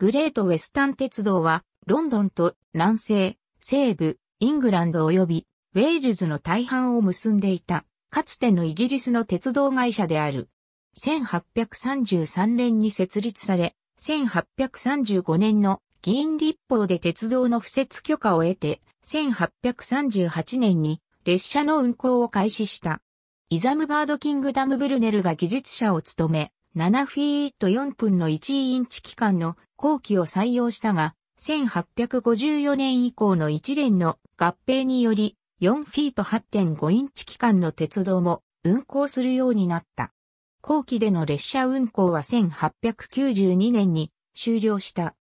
グレートウェスタン鉄道は、ロンドンと南西、西部、イングランド及び、ウェールズの大半を結んでいた、かつてのイギリスの鉄道会社である。1833年に設立され、1835年の議員立法で鉄道の付設許可を得て、1838年に列車の運行を開始した。イザムバード・キングダム・ブルネルが技術者を務め、7フィート4分の1インチ期間の後期を採用したが、1854年以降の一連の合併により、4フィート8.5インチ期間の鉄道も運行するようになった。後期での列車運行は1892年に終了した。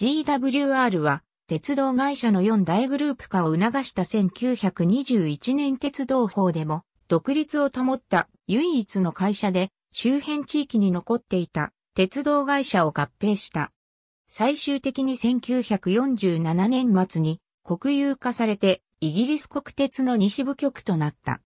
GWR は鉄道会社の4大グループ化を促した1921年鉄道法でも独立を保った唯一の会社で周辺地域に残っていた鉄道会社を合併した。最終的に1947年末に国有化されてイギリス国鉄の西部局となった。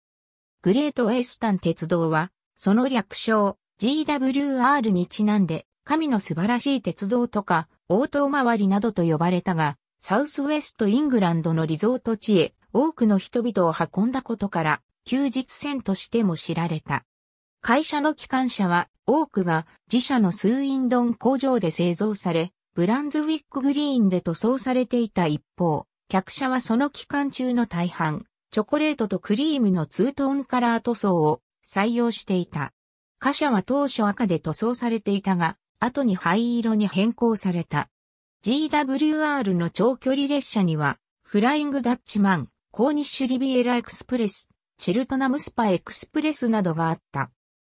グレートウェスタン鉄道は、その略称 GWR にちなんで、神の素晴らしい鉄道とか、応答回りなどと呼ばれたが、サウスウェストイングランドのリゾート地へ多くの人々を運んだことから、休日線としても知られた。会社の機関車は多くが自社のスーインドン工場で製造され、ブランズウィックグリーンで塗装されていた一方、客車はその期間中の大半、チョコレートとクリームのツートーンカラー塗装を採用していた。貨車は当初赤で塗装されていたが、後に灰色に変更された。GWR の長距離列車には、フライングダッチマン、コーニッシュリビエラエクスプレス、チルトナムスパエクスプレスなどがあった。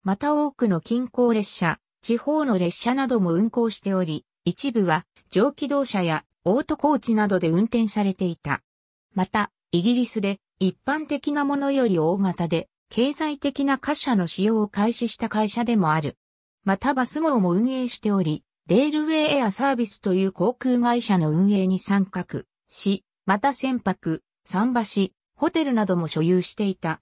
また多くの近郊列車、地方の列車なども運行しており、一部は蒸気動車やオートコーチなどで運転されていた。また、イギリスで一般的なものより大型で経済的な貨車の使用を開始した会社でもある。またバス号も運営しており、レールウェイエアサービスという航空会社の運営に参画し、また船舶、桟橋、ホテルなども所有していた。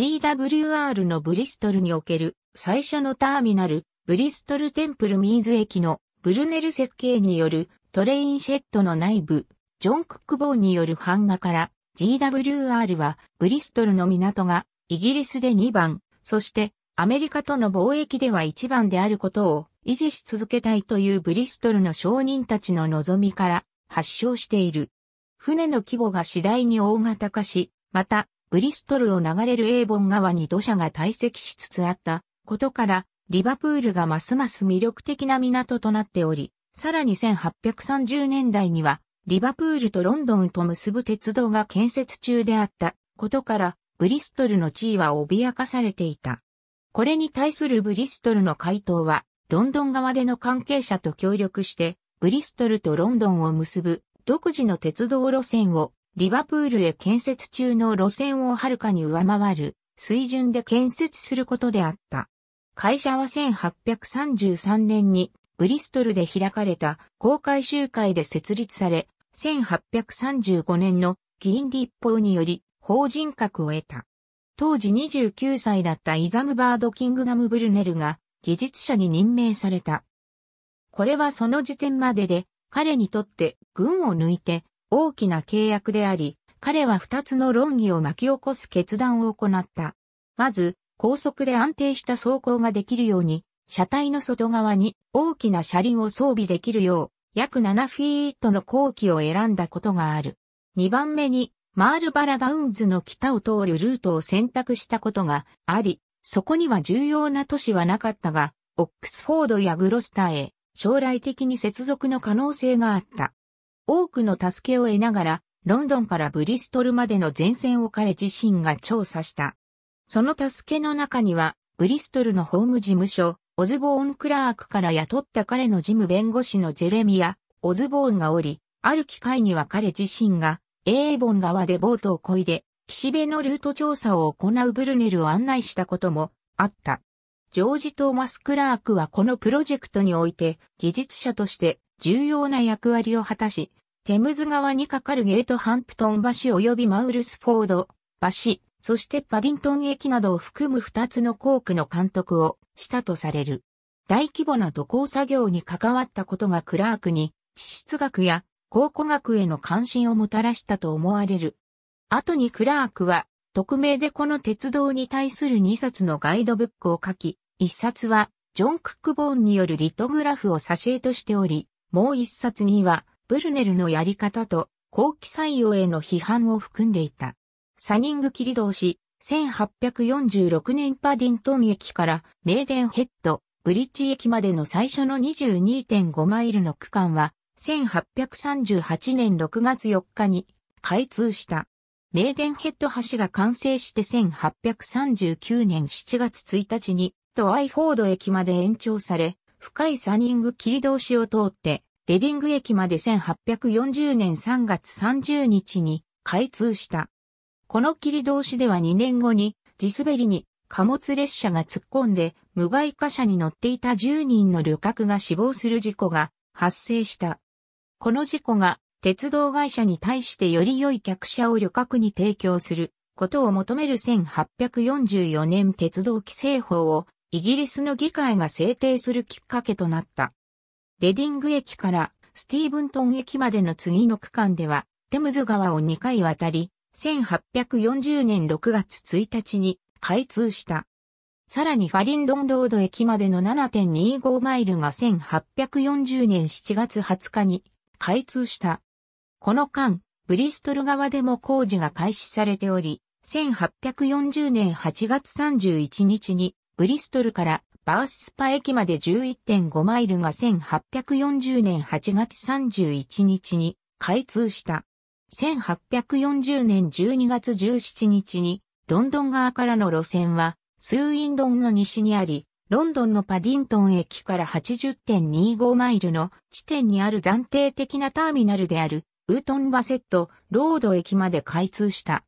GWR のブリストルにおける最初のターミナル、ブリストルテンプルミーズ駅のブルネル設計によるトレインシェットの内部、ジョン・クックボーンによる版画から GWR はブリストルの港がイギリスで2番、そしてアメリカとの貿易では1番であることを維持し続けたいというブリストルの商人たちの望みから発祥している。船の規模が次第に大型化し、またブリストルを流れるエーボン川に土砂が堆積しつつあったことから、リバプールがますます魅力的な港となっており、さらに1830年代には、リバプールとロンドンと結ぶ鉄道が建設中であったことから、ブリストルの地位は脅かされていた。これに対するブリストルの回答は、ロンドン側での関係者と協力して、ブリストルとロンドンを結ぶ独自の鉄道路線をリバプールへ建設中の路線をはるかに上回る水準で建設することであった。会社は1833年にブリストルで開かれた公開集会で設立され、1835年の議員立法により法人格を得た。当時29歳だったイザムバード・キングダム・ブルネルが技術者に任命された。これはその時点までで彼にとって群を抜いて大きな契約であり、彼は二つの論議を巻き起こす決断を行った。まず、高速で安定した走行ができるように、車体の外側に大きな車輪を装備できるよう、約7フィートの後期を選んだことがある。2番目に、マールバラダウンズの北を通るルートを選択したことがあり、そこには重要な都市はなかったが、オックスフォードやグロスターへ将来的に接続の可能性があった。多くの助けを得ながら、ロンドンからブリストルまでの前線を彼自身が調査した。その助けの中には、ブリストルの法務事務所、オズボーン・クラークから雇った彼の事務弁護士のジェレミア、オズボーンがおり、ある機会には彼自身が、エーボン川でボートを漕いで、岸辺のルート調査を行うブルネルを案内したこともあった。ジョージ・トーマス・クラークはこのプロジェクトにおいて技術者として重要な役割を果たし、テムズ川に架かるゲートハンプトン橋及びマウルスフォード橋、そしてパディントン駅などを含む2つのー区の監督をしたとされる。大規模な土工作業に関わったことがクラークに地質学や考古学への関心をもたらしたと思われる。後にクラークは、匿名でこの鉄道に対する2冊のガイドブックを書き、1冊はジョン・クックボーンによるリトグラフを挿絵としており、もう1冊にはブルネルのやり方と後期採用への批判を含んでいた。サニング切り通し、1846年パディントン駅からメーデンヘッド、ブリッジ駅までの最初の22.5マイルの区間は、1838年6月4日に開通した。メーデンヘッド橋が完成して1839年7月1日に、トアイフォード駅まで延長され、深いサニング切り通しを通って、レディング駅まで1840年3月30日に開通した。この切通しでは2年後に地滑りに貨物列車が突っ込んで無害貨車に乗っていた10人の旅客が死亡する事故が発生した。この事故が鉄道会社に対してより良い客車を旅客に提供することを求める1844年鉄道規制法をイギリスの議会が制定するきっかけとなった。レディング駅からスティーブントン駅までの次の区間では、テムズ川を2回渡り、1840年6月1日に開通した。さらにファリンドンロード駅までの7.25マイルが1840年7月20日に開通した。この間、ブリストル側でも工事が開始されており、1840年8月31日にブリストルからバーススパ駅まで11.5マイルが1840年8月31日に開通した。1840年12月17日にロンドン側からの路線はスーインドンの西にあり、ロンドンのパディントン駅から80.25マイルの地点にある暫定的なターミナルであるウートンバセットロード駅まで開通した。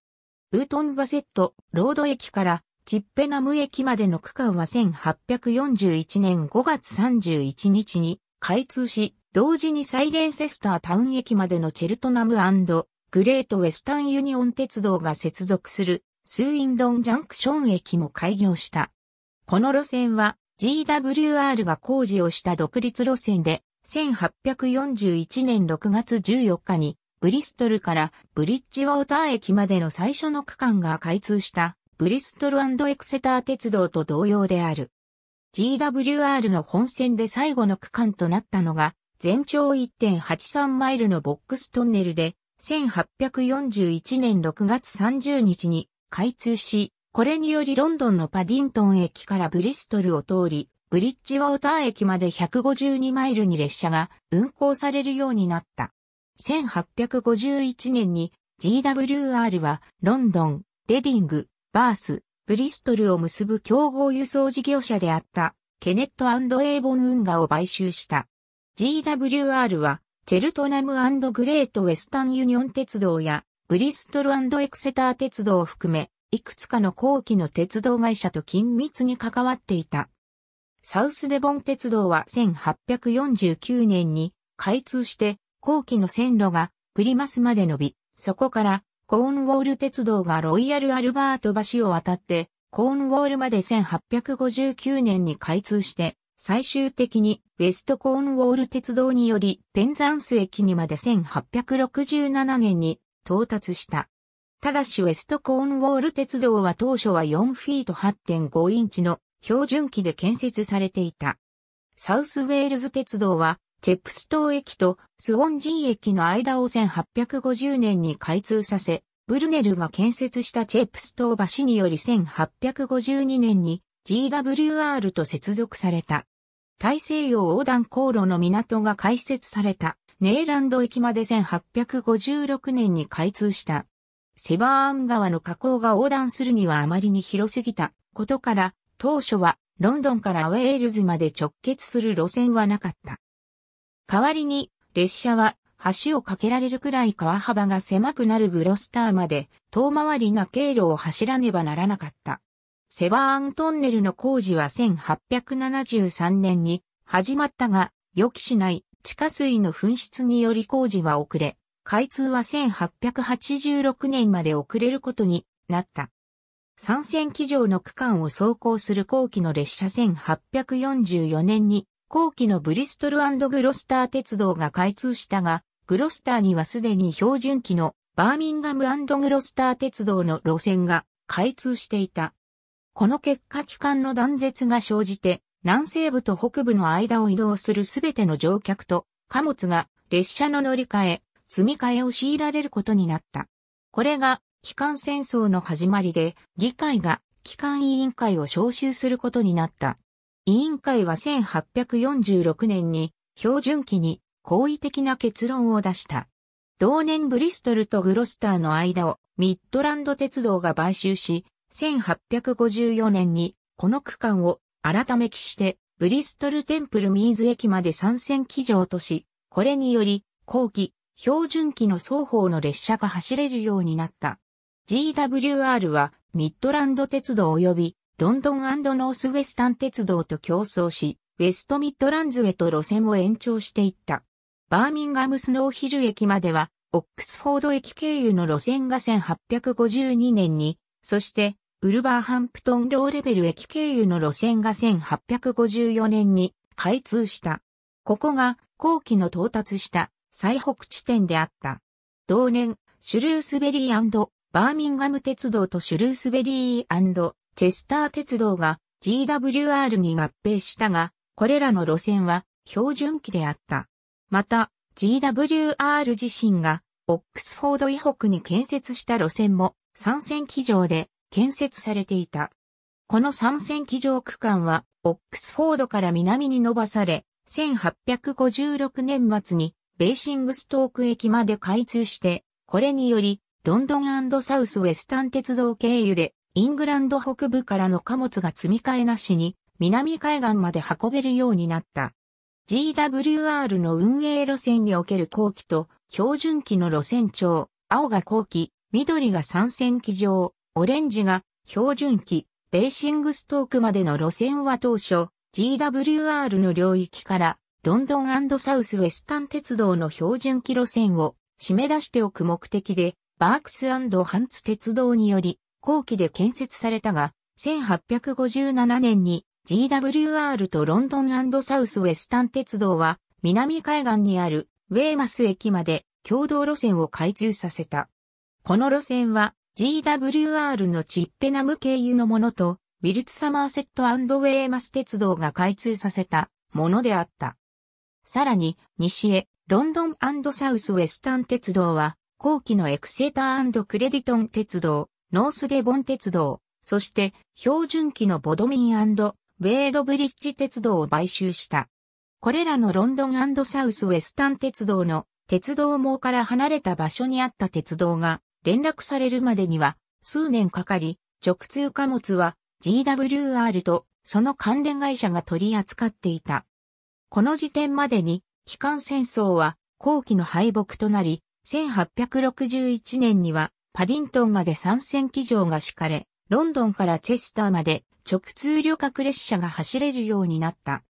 ウートンバセットロード駅からチッペナム駅までの区間は1841年5月31日に開通し、同時にサイレンセスタータウン駅までのチェルトナムグレートウェスタンユニオン鉄道が接続するスウィンドンジャンクション駅も開業した。この路線は GWR が工事をした独立路線で、1841年6月14日にブリストルからブリッジウォーター駅までの最初の区間が開通したブリストルエクセター鉄道と同様である。GWR の本線で最後の区間となったのが、全長1.83マイルのボックストンネルで、1841年6月30日に開通し、これによりロンドンのパディントン駅からブリストルを通り、ブリッジウォーター駅まで152マイルに列車が運行されるようになった。1851年に GWR はロンドン、レディング、バース、ブリストルを結ぶ競合輸送事業者であったケネットエーボン運河を買収した。GWR はチェルトナムグレートウェスタンユニオン鉄道やブリストルエクセター鉄道を含め、いくつかの後期の鉄道会社と緊密に関わっていた。サウスデボン鉄道は1849年に開通して後期の線路がプリマスまで伸び、そこからコーンウォール鉄道がロイヤルアルバート橋を渡って、コーンウォールまで1859年に開通して、最終的にウェストコーンウォール鉄道によりペンザンス駅にまで1867年に到達した。ただしウェストコーンウォール鉄道は当初は4フィート8.5インチの標準機で建設されていた。サウスウェールズ鉄道はチェプストー駅とスウォンジー駅の間を1850年に開通させ、ブルネルが建設したチェプストー橋により1852年に GWR と接続された。大西洋横断航路の港が開設されたネーランド駅まで1856年に開通した。セバーン川の河口が横断するにはあまりに広すぎたことから、当初はロンドンからウェールズまで直結する路線はなかった。代わりに、列車は橋を架けられるくらい川幅が狭くなるグロスターまで遠回りな経路を走らねばならなかった。セバーントンネルの工事は1873年に始まったが、予期しない地下水の噴出により工事は遅れ、開通は1886年まで遅れることになった。三線機場の区間を走行する後期の列車1844年に後期のブリストルグロスター鉄道が開通したが、グロスターにはすでに標準期のバーミンガムグロスター鉄道の路線が開通していた。この結果機関の断絶が生じて、南西部と北部の間を移動するすべての乗客と貨物が列車の乗り換え、積み替えを強いられることになった。これが機関戦争の始まりで、議会が機関委員会を招集することになった。委員会は1846年に標準期に好意的な結論を出した。同年ブリストルとグロスターの間をミッドランド鉄道が買収し、1854年にこの区間を改めきしてブリストルテンプルミーズ駅まで参戦機場とし、これにより後期、標準期の双方の列車が走れるようになった。GWR はミッドランド鉄道及びロンドンノースウェスタン鉄道と競争し、ウェストミッドランズへと路線を延長していった。バーミンガムスノーヒル駅までは、オックスフォード駅経由の路線が1852年に、そして、ウルバーハンプトンローレベル駅経由の路線が1854年に開通した。ここが後期の到達した最北地点であった。同年、シュルースベリーバーミンガム鉄道とシュルースベリーチェスター鉄道が GWR に合併したが、これらの路線は標準機であった。また、GWR 自身がオックスフォード以北に建設した路線も参戦機場で建設されていた。この参戦機場区間はオックスフォードから南に伸ばされ、1856年末にベーシングストーク駅まで開通して、これによりロンドンサウスウェスタン鉄道経由でイングランド北部からの貨物が積み替えなしに南海岸まで運べるようになった。GWR の運営路線における後期と標準期の路線長、青が後期、緑が3線機上、オレンジが標準期、ベーシングストークまでの路線は当初、GWR の領域からロンドンサウスウェスタン鉄道の標準期路線を締め出しておく目的で、バークスハンツ鉄道により後期で建設されたが、1857年に GWR とロンドンサウスウェスタン鉄道は南海岸にあるウェーマス駅まで共同路線を開通させた。この路線は GWR のチッペナム経由のものとウィルツサマーセットウェーマス鉄道が開通させたものであった。さらに西へロンドンサウスウェスタン鉄道は後期のエクセタークレディトン鉄道、ノースデボン鉄道、そして標準機のボドミンウェードブリッジ鉄道を買収した。これらのロンドンサウスウェスタン鉄道の鉄道網から離れた場所にあった鉄道が連絡されるまでには数年かかり、直通貨物は GWR とその関連会社が取り扱っていた。この時点までに、機関戦争は後期の敗北となり、1861年にはパディントンまで3戦機場が敷かれ、ロンドンからチェスターまで直通旅客列車が走れるようになった。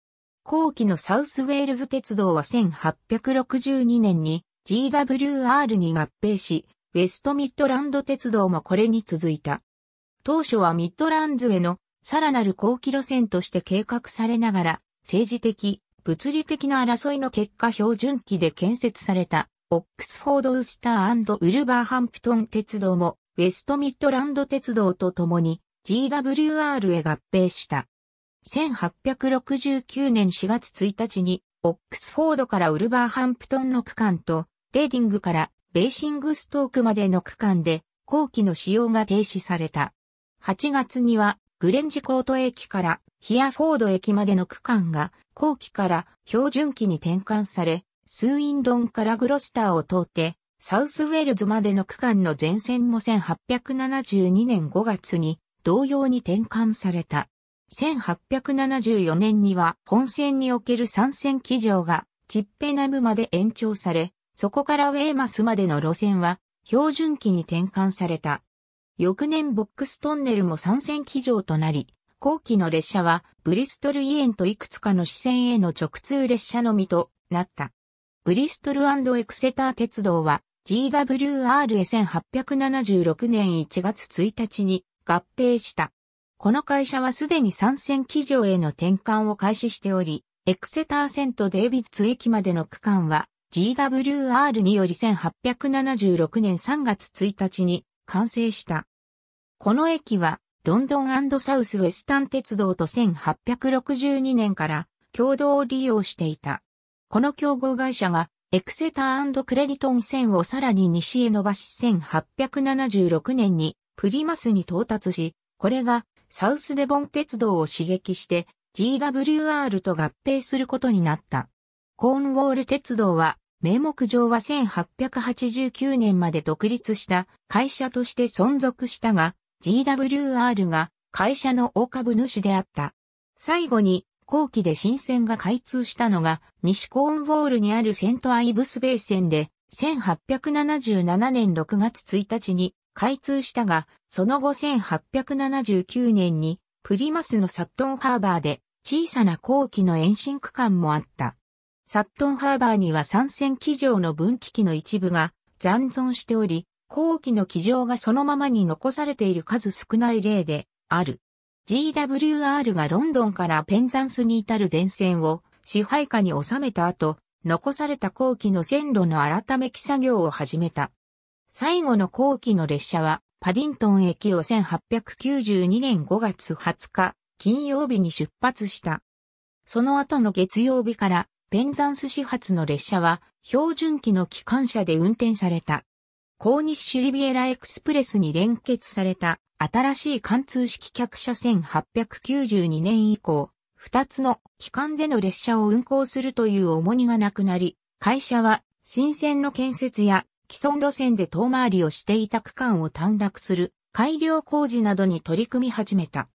後期のサウスウェールズ鉄道は1862年に GWR に合併し、ウェストミッドランド鉄道もこれに続いた。当初はミッドランズへのさらなる後期路線として計画されながら、政治的、物理的な争いの結果標準期で建設されたオックスフォードウスターウルバーハンプトン鉄道も、ウェストミッドランド鉄道と共に GWR へ合併した。1869年4月1日に、オックスフォードからウルバーハンプトンの区間と、レーディングからベーシングストークまでの区間で、後期の使用が停止された。8月には、グレンジコート駅からヒアフォード駅までの区間が後期から標準期に転換され、スーインドンからグロスターを通って、サウスウェルズまでの区間の前線も1872年5月に同様に転換された。1874年には本線における参戦機場がチッペナムまで延長され、そこからウェーマスまでの路線は標準機に転換された。翌年ボックストンネルも参戦機場となり、後期の列車はブリストルイエンといくつかの支線への直通列車のみとなった。ブリストルエクセター鉄道は GWR へ1876年1月1日に合併した。この会社はすでに参戦機場への転換を開始しており、エクセター線とデイビッツ駅までの区間は GWR により1876年3月1日に完成した。この駅はロンドンサウスウェスタン鉄道と1862年から共同利用していた。この競合会社がエクセタークレディトン線をさらに西へ伸ばし1876年にプリマスに到達し、これがサウスデボン鉄道を刺激して GWR と合併することになった。コーンウォール鉄道は名目上は1889年まで独立した会社として存続したが、GWR が会社の大株主であった。最後に後期で新線が開通したのが、西コーンウォールにあるセントアイブスベイ線で、1877年6月1日に開通したが、その後1879年にプリマスのサットンハーバーで小さな後期の延伸区間もあった。サットンハーバーには三線機場の分岐器の一部が残存しており、後期の機場がそのままに残されている数少ない例である。GWR がロンドンからペンザンスに至る前線を支配下に収めた後、残された後期の線路の改めき作業を始めた。最後の後期の列車は、パディントン駅を1892年5月20日、金曜日に出発した。その後の月曜日から、ペンザンス始発の列車は、標準機の機関車で運転された。高日シリビエラエクスプレスに連結された新しい貫通式客車1892年以降、2つの機関での列車を運行するという重荷がなくなり、会社は新線の建設や既存路線で遠回りをしていた区間を短絡する改良工事などに取り組み始めた。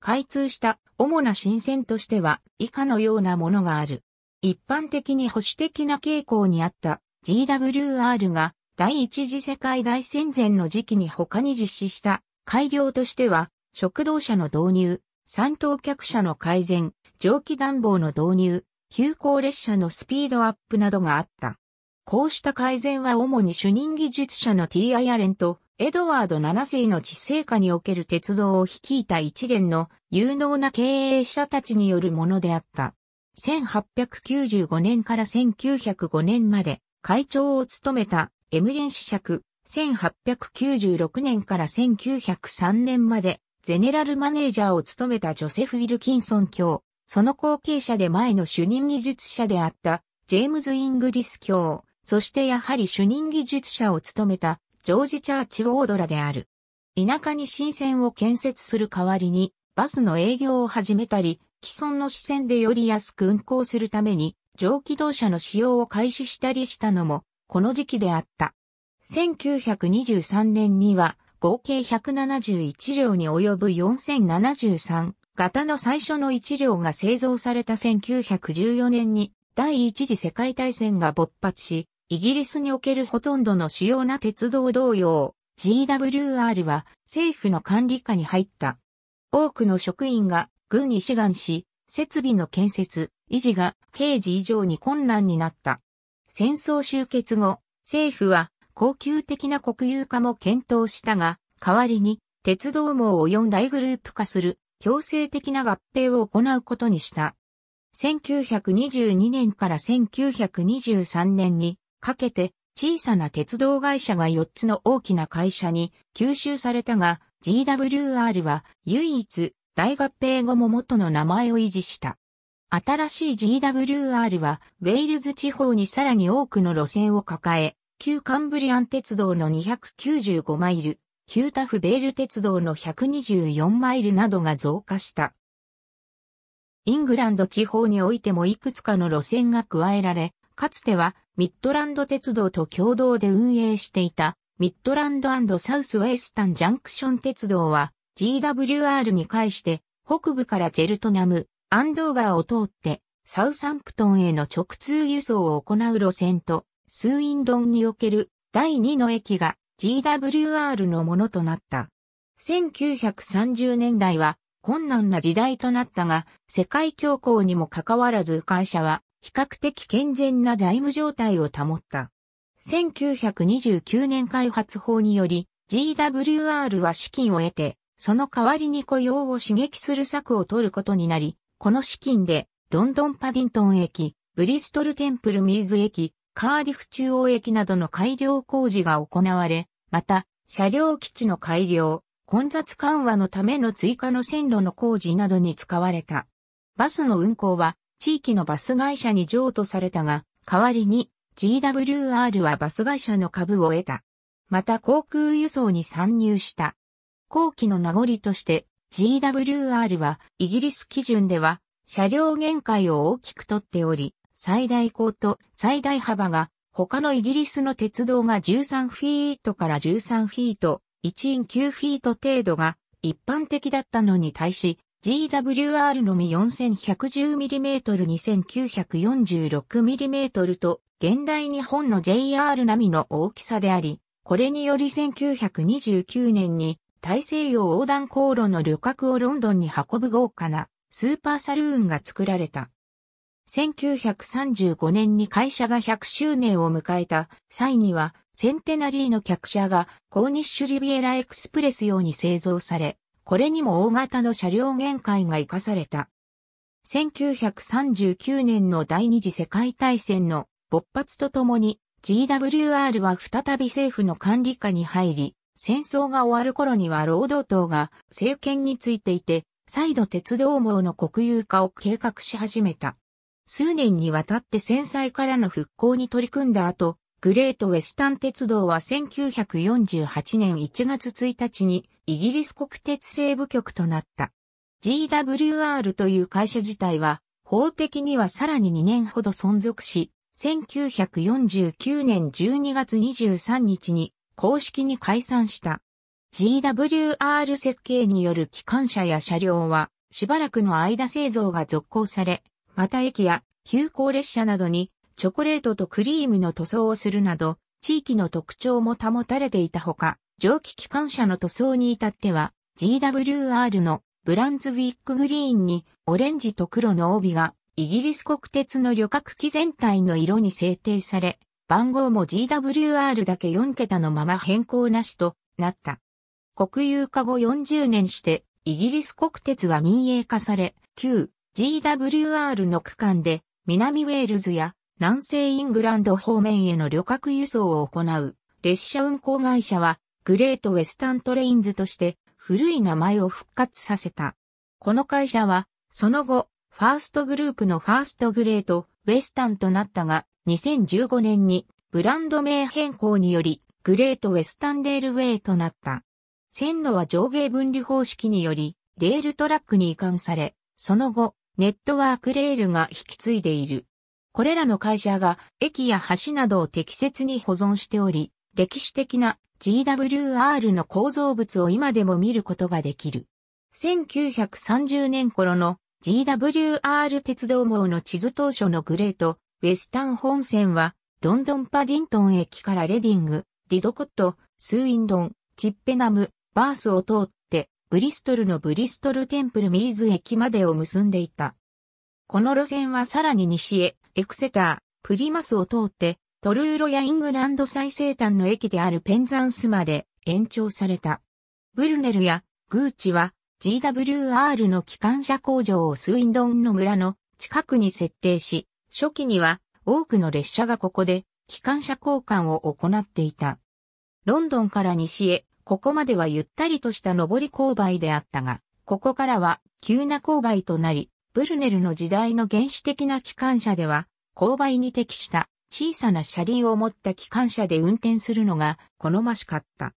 開通した主な新線としては以下のようなものがある。一般的に保守的な傾向にあった GWR が第一次世界大戦前の時期に他に実施した改良としては、食堂車の導入、三等客車の改善、蒸気暖房の導入、急行列車のスピードアップなどがあった。こうした改善は主に主任技術者の T.I. アレンとエドワード7世の治世下における鉄道を率いた一連の有能な経営者たちによるものであった。1895年から1905年まで会長を務めたエムレン子爵、1896年から1903年まで、ゼネラルマネージャーを務めたジョセフ・ウィルキンソン教、その後継者で前の主任技術者であった、ジェームズ・イングリス教、そしてやはり主任技術者を務めた、ジョージ・チャーチ・ウォードラである。田舎に新線を建設する代わりに、バスの営業を始めたり、既存の支線でより安く運行するために、蒸気動車の使用を開始したりしたのも、この時期であった。1923年には合計171両に及ぶ4073型の最初の1両が製造された1914年に第一次世界大戦が勃発し、イギリスにおけるほとんどの主要な鉄道同様、GWR は政府の管理下に入った。多くの職員が軍に志願し、設備の建設、維持が平時以上に困難になった。戦争終結後、政府は高級的な国有化も検討したが、代わりに鉄道網を4大グループ化する強制的な合併を行うことにした。1922年から1923年にかけて小さな鉄道会社が4つの大きな会社に吸収されたが GWR は唯一大合併後も元の名前を維持した。新しい GWR はウェールズ地方にさらに多くの路線を抱え旧カンブリアン鉄道の295マイル、旧タフベール鉄道の124マイルなどが増加した。イングランド地方においてもいくつかの路線が加えられ、かつてはミッドランド鉄道と共同で運営していたミッドランドサウスウェスタンジャンクション鉄道は GWR に介して北部からジェルトナム、アンドーバーを通ってサウサンプトンへの直通輸送を行う路線とスーインドンにおける第2の駅が GWR のものとなった。1930年代は困難な時代となったが、世界恐慌にもかかわらず会社は比較的健全な財務状態を保った。1929年開発法により GWR は資金を得て、その代わりに雇用を刺激する策を取ることになり、この資金でロンドンパディントン駅、ブリストルテンプルミーズ駅、カーディフ中央駅などの改良工事が行われ、また、車両基地の改良、混雑緩和のための追加の線路の工事などに使われた。バスの運行は地域のバス会社に譲渡されたが、代わりに GWR はバス会社の株を得た。また航空輸送に参入した。後期の名残として GWR はイギリス基準では車両限界を大きくとっており、最大高と最大幅が、他のイギリスの鉄道が13フィートから13フィート、1イン9フィート程度が一般的だったのに対し、GWR のみ 4110mm2946mm と、現代日本の JR 並みの大きさであり、これにより1929年に大西洋横断航路の旅客をロンドンに運ぶ豪華なスーパーサルーンが作られた。1935年に会社が100周年を迎えた際には、センテナリーの客車がコーニッシュリビエラエクスプレス用に製造され、これにも大型の車両限界が生かされた。1939年の第二次世界大戦の勃発とともに GWR は再び政府の管理下に入り、戦争が終わる頃には労働党が政権についていて、再度鉄道網の国有化を計画し始めた。数年にわたって戦災からの復興に取り組んだ後、グレートウェスタン鉄道は1948年1月1日にイギリス国鉄西部局となった。GWR という会社自体は法的にはさらに2年ほど存続し、1949年12月23日に公式に解散した。GWR 設計による機関車や車両はしばらくの間製造が続行され、また駅や急行列車などにチョコレートとクリームの塗装をするなど、地域の特徴も保たれていたほか、蒸気機関車の塗装に至っては、GWR のブランズウィックグリーンにオレンジと黒の帯がイギリス国鉄の旅客機全体の色に制定され、番号も GWR だけ4桁のまま変更なしとなった。国有化後40年して、イギリス国鉄は民営化され、旧 GWR の区間で南ウェールズや南西イングランド方面への旅客輸送を行う列車運行会社はグレートウェスタントレインズとして古い名前を復活させた。この会社はその後ファーストグループのファーストグレートウェスタンとなったが2015年にブランド名変更によりグレートウェスタンレールウェイとなった。線路は上下分離方式によりレールトラックに移管され、その後ネットワークレールが引き継いでいる。これらの会社が駅や橋などを適切に保存しており、歴史的な GWR の構造物を今でも見ることができる。1930年頃の GWR 鉄道網の地図当初のグレート、ウェスタン本線は、ロンドンパディントン駅からレディング、ディドコット、スウィンドン、チッペナム、バースを通っブリストルのブリストルテンプルミーズ駅までを結んでいた。この路線はさらに西へ、エクセター、プリマスを通って、トルーロやイングランド最西端の駅であるペンザンスまで延長された。ブルネルやグーチは GWR の機関車工場をスウィンドンの村の近くに設定し、初期には多くの列車がここで機関車交換を行っていた。ロンドンから西へここまではゆったりとした上り勾配であったが、ここからは急な勾配となり、ブルネルの時代の原始的な機関車では、勾配に適した小さな車輪を持った機関車で運転するのが好ましかった。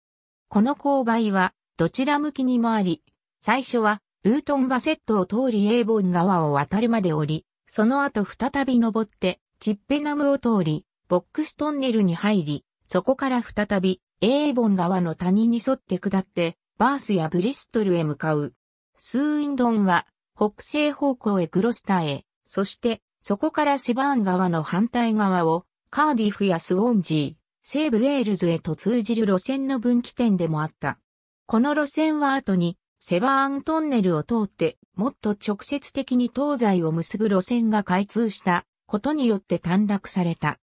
この勾配はどちら向きにもあり、最初はウートンバセットを通りエーボン川を渡るまで降り、その後再び登ってチッペナムを通り、ボックストンネルに入り、そこから再びエーボン川の谷に沿って下って、バースやブリストルへ向かう。スーインドンは、北西方向へグロスターへ、そして、そこからセバーン川の反対側を、カーディフやスウォンジー、西部ウェールズへと通じる路線の分岐点でもあった。この路線は後に、セバーントンネルを通って、もっと直接的に東西を結ぶ路線が開通したことによって短絡された。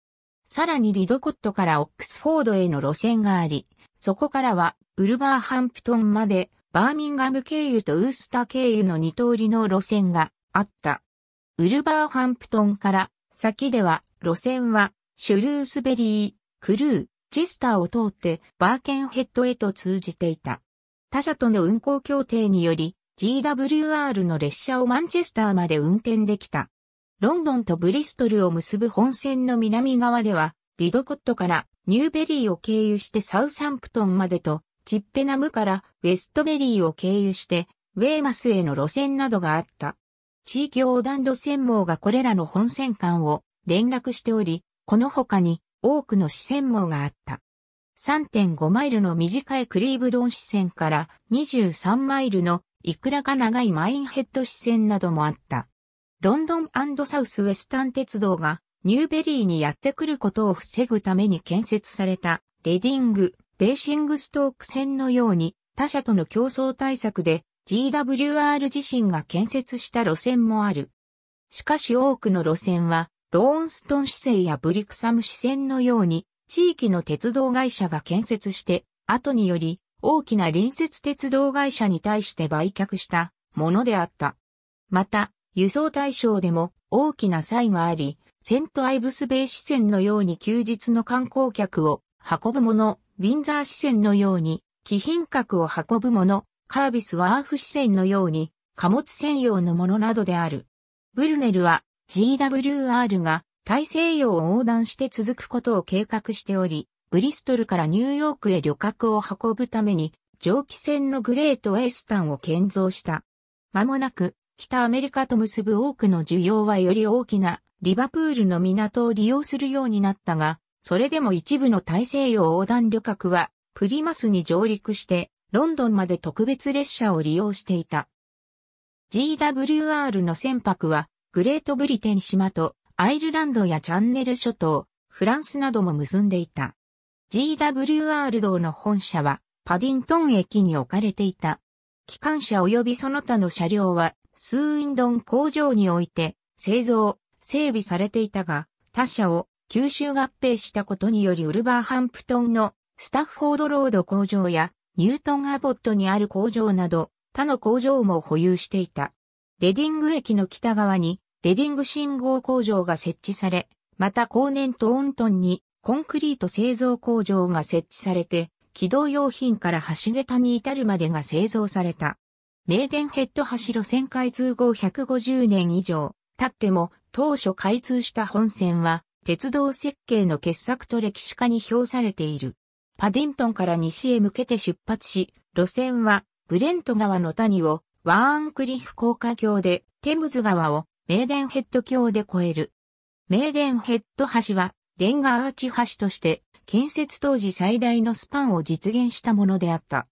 さらにリドコットからオックスフォードへの路線があり、そこからはウルバーハンプトンまでバーミンガム経由とウースター経由の二通りの路線があった。ウルバーハンプトンから先では路線はシュルースベリー、クルー、チスターを通ってバーケンヘッドへと通じていた。他社との運行協定により GWR の列車をマンチェスターまで運転できた。ロンドンとブリストルを結ぶ本線の南側では、リドコットからニューベリーを経由してサウサンプトンまでと、チッペナムからウェストベリーを経由して、ウェーマスへの路線などがあった。地域横断路線網がこれらの本線間を連絡しており、この他に多くの支線網があった。3.5マイルの短いクリーブドン支線から23マイルのいくらか長いマインヘッド支線などもあった。ロンドンサウスウェスタン鉄道がニューベリーにやってくることを防ぐために建設されたレディング、ベーシングストーク線のように他社との競争対策で GWR 自身が建設した路線もある。しかし多くの路線はローンストン市政やブリクサム市線のように地域の鉄道会社が建設して後により大きな隣接鉄道会社に対して売却したものであった。また、輸送対象でも大きな差異があり、セントアイブスベイ支線のように休日の観光客を運ぶもの、ウィンザー支線のように貴賓客を運ぶもの、カービスワーフ支線のように貨物専用のものなどである。ブルネルは GWR が大西洋を横断して続くことを計画しており、ブリストルからニューヨークへ旅客を運ぶために蒸気船のグレートエースタンを建造した。間もなく北アメリカと結ぶ多くの需要はより大きなリバプールの港を利用するようになったが、それでも一部の大西洋横断旅客はプリマスに上陸してロンドンまで特別列車を利用していた。GWR の船舶はグレートブリテン島とアイルランドやチャンネル諸島、フランスなども結んでいた。GWR 道の本社はパディントン駅に置かれていた。機関車及びその他の車両はスーインドン工場において製造、整備されていたが、他社を吸収合併したことによりウルバーハンプトンのスタッフォードロード工場やニュートンアボットにある工場など他の工場も保有していた。レディング駅の北側にレディング信号工場が設置され、また後年トーントンにコンクリート製造工場が設置されて、軌道用品から橋桁に至るまでが製造された。メデンヘッド橋路線開通後150年以上、経っても当初開通した本線は、鉄道設計の傑作と歴史家に評されている。パディントンから西へ向けて出発し、路線はブレント川の谷をワーンクリフ高架橋で、テムズ川をメデンヘッド橋で越える。メデンヘッド橋はレンガアーチ橋として建設当時最大のスパンを実現したものであった。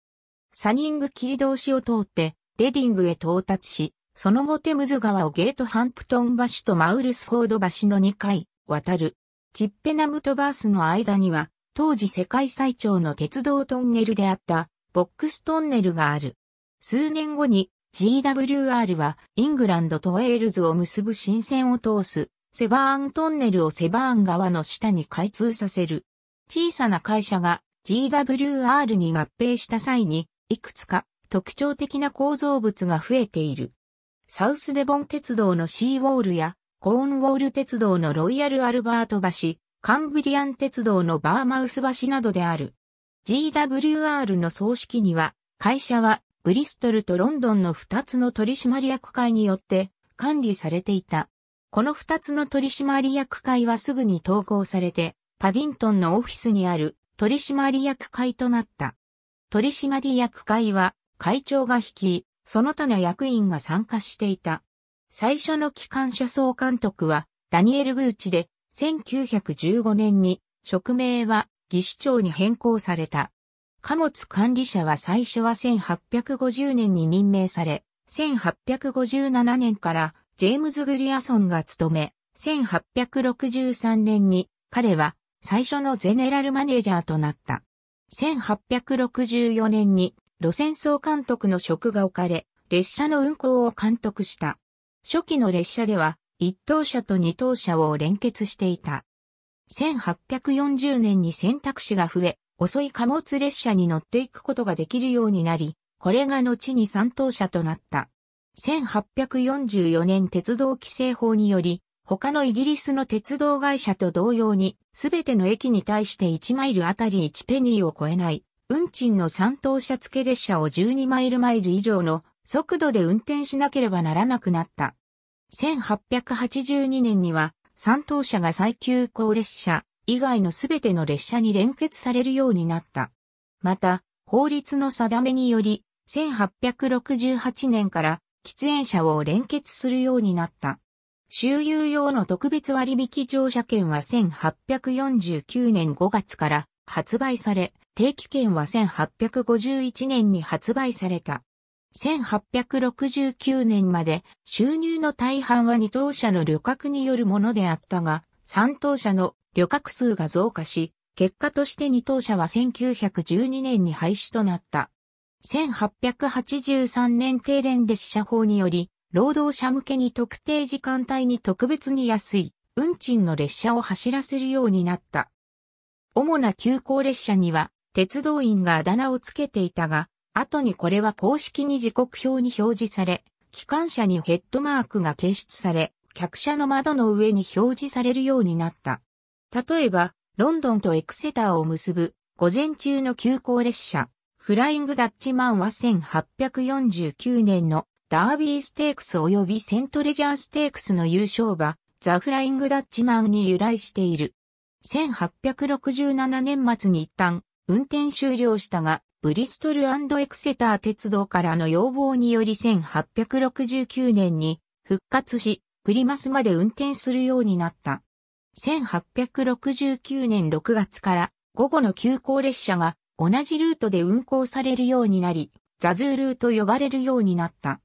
サニング切通しを通ってレディングへ到達し、その後テムズ川をゲートハンプトン橋とマウルスフォード橋の2回渡る。チッペナムとバースの間には、当時世界最長の鉄道トンネルであったボックストンネルがある。数年後に GWR はイングランドとウェールズを結ぶ新線を通すセバーントンネルをセバーン川の下に開通させる。小さな会社が GWR に合併した際にいくつか特徴的な構造物が増えている。サウスデボン鉄道のシーウォールや、コーンウォール鉄道のロイヤル・アルバート橋、カンブリアン鉄道のバーマウス橋などである。GWR の葬式には、会社はブリストルとロンドンの2つの取締役会によって管理されていた。この2つの取締役会はすぐに統合されて、パディントンのオフィスにある取締役会となった。取締役会は会長が率い、その他の役員が参加していた。最初の機関車総監督はダニエル・グーチで1915年に職名は技師長に変更された。貨物管理者は最初は1850年に任命され、1857年からジェームズ・グリアソンが務め、1863年に彼は最初のゼネラルマネージャーとなった。1864年に路線総監督の職が置かれ、列車の運行を監督した。初期の列車では、一等車と二等車を連結していた。1840年に選択肢が増え、遅い貨物列車に乗っていくことができるようになり、これが後に三等車となった。1844年鉄道規制法により、他のイギリスの鉄道会社と同様に、すべての駅に対して1マイルあたり1ペニーを超えない、運賃の3等車付列車を12マイル毎時以上の速度で運転しなければならなくなった。1882年には3等車が最急行列車以外のすべての列車に連結されるようになった。また、法律の定めにより、1868年から喫煙者を連結するようになった。周遊用の特別割引乗車券は1849年5月から発売され、定期券は1851年に発売された。1869年まで収入の大半は二等車の旅客によるものであったが、三等車の旅客数が増加し、結果として二等車は1912年に廃止となった。1883年定連列車法により、労働者向けに特定時間帯に特別に安い運賃の列車を走らせるようになった。主な急行列車には鉄道員があだ名をつけていたが、後にこれは公式に時刻表に表示され、機関車にヘッドマークが掲出され、客車の窓の上に表示されるようになった。例えば、ロンドンとエクセターを結ぶ午前中の急行列車、フライングダッチマンは1849年のダービーステークス及びセントレジャーステークスの優勝馬、ザ・フライングダッチマンに由来している。1867年末に一旦運転終了したが、ブリストルエクセター鉄道からの要望により1869年に復活し、プリマスまで運転するようになった。1869年6月から午後の急行列車が同じルートで運行されるようになり、ザズールーと呼ばれるようになった。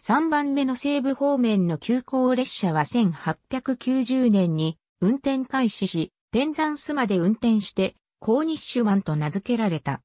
3番目の西部方面の急行列車は1890年に運転開始し、ペンザンスまで運転してコーニッシュマンと名付けられた。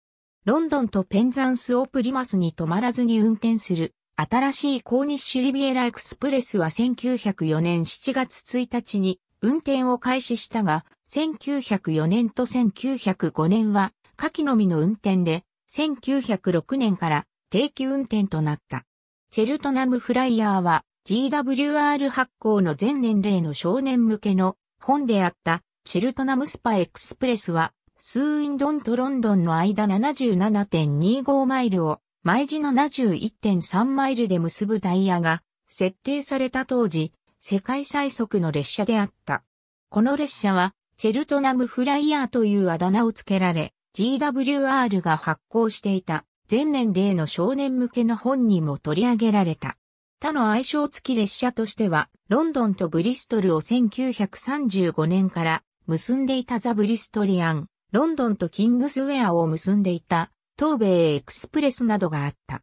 ロンドンとペンザンスをプリマスに止まらずに運転する新しいコーニッシュリビエラエクスプレスは1904年7月1日に運転を開始したが、1904年と1905年は下記のみの運転で、1906年から定期運転となった。チェルトナムフライヤーは GWR 発行の全年齢の少年向けの本であったチェルトナムスパエクスプレスはスーインドンとロンドンの間77.25マイルを毎時71.3マイルで結ぶダイヤが設定された当時、世界最速の列車であった。この列車はチェルトナムフライヤーというあだ名を付けられ、GWR が発行していた前年齢の少年向けの本にも取り上げられた。他の愛称付き列車としては、ロンドンとブリストルを1935年から結んでいたザ・ブリストリアン、ロンドンとキングスウェアを結んでいた、東米エクスプレスなどがあった。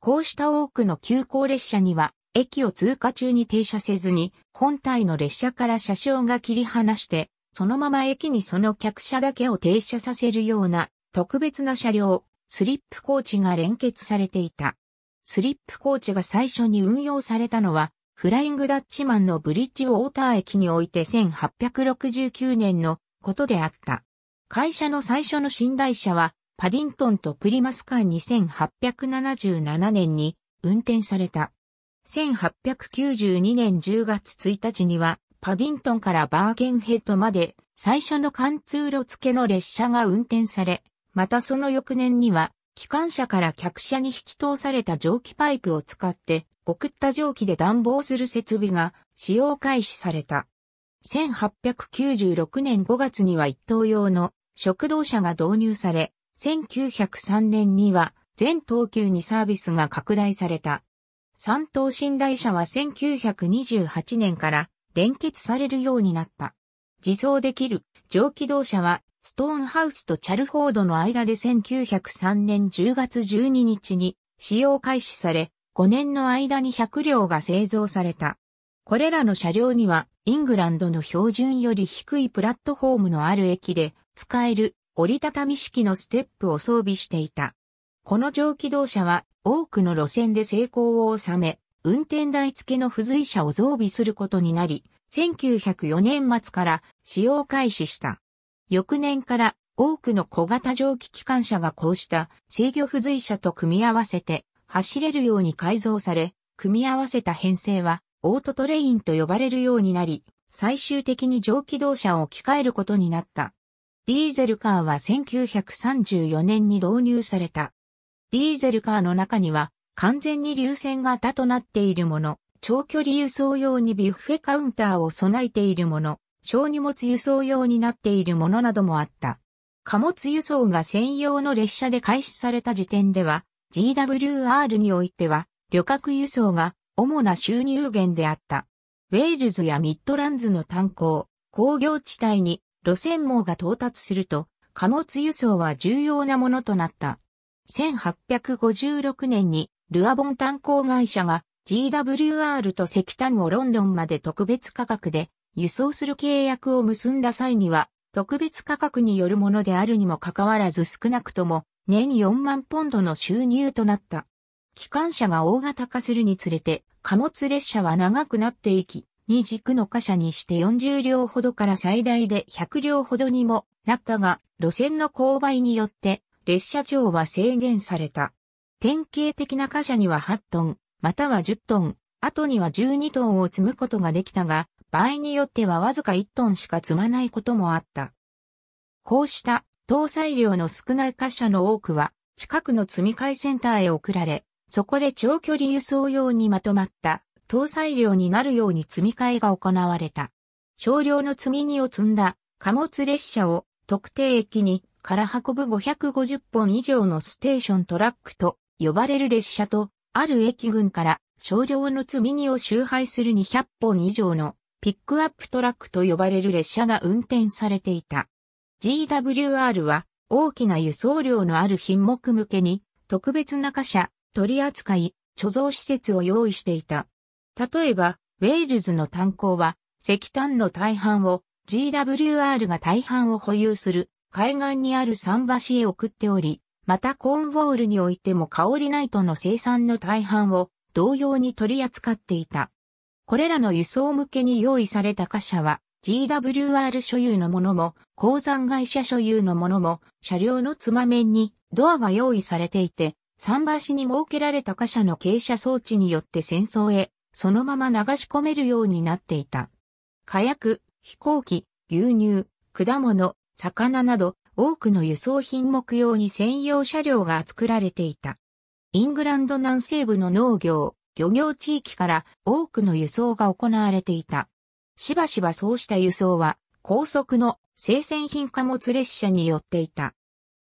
こうした多くの急行列車には、駅を通過中に停車せずに、本体の列車から車掌が切り離して、そのまま駅にその客車だけを停車させるような特別な車両、スリップコーチが連結されていた。スリップコーチが最初に運用されたのは、フライングダッチマンのブリッジウォーター駅において1869年のことであった。会社の最初の寝台車は、パディントンとプリマス間2877年に運転された。1892年10月1日には、パディントンからバーゲンヘッドまで最初の貫通路付けの列車が運転され、またその翌年には、機関車から客車に引き通された蒸気パイプを使って、送った蒸気で暖房する設備が使用開始された。1896年5月には一等用の食堂車が導入され、1903年には全等級にサービスが拡大された。三等寝台車は1928年から連結されるようになった。自走できる蒸気動車はストーンハウスとチャルフォードの間で1903年10月12日に使用開始され、5年の間に100両が製造された。これらの車両にはイングランドの標準より低いプラットフォームのある駅で使える折りたたみ式のステップを装備していた。この蒸気動車は多くの路線で成功を収め、運転台付けの付随車を増備することになり、1904年末から使用開始した。翌年から多くの小型蒸気機関車がこうした制御付随車と組み合わせて走れるように改造され、組み合わせた編成はオートトレインと呼ばれるようになり、最終的に蒸気動車を置き換えることになった。ディーゼルカーは1934年に導入された。ディーゼルカーの中には完全に流線型となっているもの、長距離輸送用にビュッフェカウンターを備えているもの、小荷物輸送用になっているものなどもあった。貨物輸送が専用の列車で開始された時点では、GWR においては、旅客輸送が主な収入源であった。ウェールズやミッドランズの炭鉱、工業地帯に路線網が到達すると、貨物輸送は重要なものとなった。1856年にルアボン炭鉱会社が GWR と石炭をロンドンまで特別価格で輸送する契約を結んだ際には特別価格によるものであるにもかかわらず少なくとも年4万ポンドの収入となった。機関車が大型化するにつれて貨物列車は長くなっていき、2軸の貨車にして40両ほどから最大で100両ほどにもなったが、路線の勾配によって列車長は制限された。典型的な貨車には8トン、または10トン、後には12トンを積むことができたが、場合によってはわずか1トンしか積まないこともあった。こうした搭載量の少ない貨車の多くは、近くの積み替えセンターへ送られ、そこで長距離輸送用にまとまった搭載量になるように積み替えが行われた。少量の積み荷を積んだ貨物列車を特定駅にから運ぶ550本以上のステーショントラックと呼ばれる列車と、ある駅群から少量の積み荷を周配する200本以上のピックアップトラックと呼ばれる列車が運転されていた。GWR は大きな輸送量のある品目向けに特別な貨車、取り扱い、貯蔵施設を用意していた。例えば、ウェールズの炭鉱は、石炭の大半を、GWR が大半を保有する、海岸にある桟橋へ送っており、またコーンウォールにおいてもカオリナイトの生産の大半を同様に取り扱っていた。これらの輸送向けに用意された貨車は GWR 所有のものも鉱山会社所有のものも車両のつま面にドアが用意されていて、桟橋に設けられた貨車の傾斜装置によって戦争へそのまま流し込めるようになっていた。火薬、飛行機、牛乳、果物、魚など多くの輸送品目用に専用車両が作られていた。イングランド南西部の農業、漁業地域から多くの輸送が行われていた。しばしばそうした輸送は高速の生鮮品貨物列車によっていた。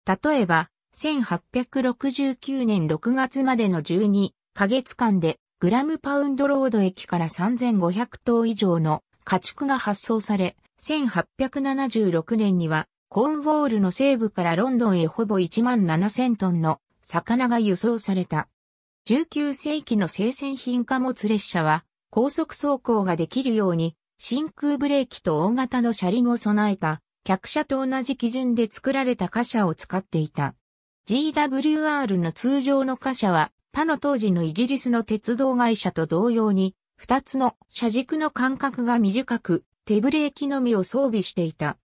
例えば、1869年6月までの12ヶ月間でグラムパウンドロード駅から3500頭以上の家畜が発送され、1876年にはコーンウォールの西部からロンドンへほぼ1万7000トンの魚が輸送された。19世紀の生鮮品貨物列車は高速走行ができるように真空ブレーキと大型の車輪を備えた客車と同じ基準で作られた貨車を使っていた。GWR の通常の貨車は他の当時のイギリスの鉄道会社と同様に、二つの車軸の間隔が短く、手ブレーキのみを装備していた。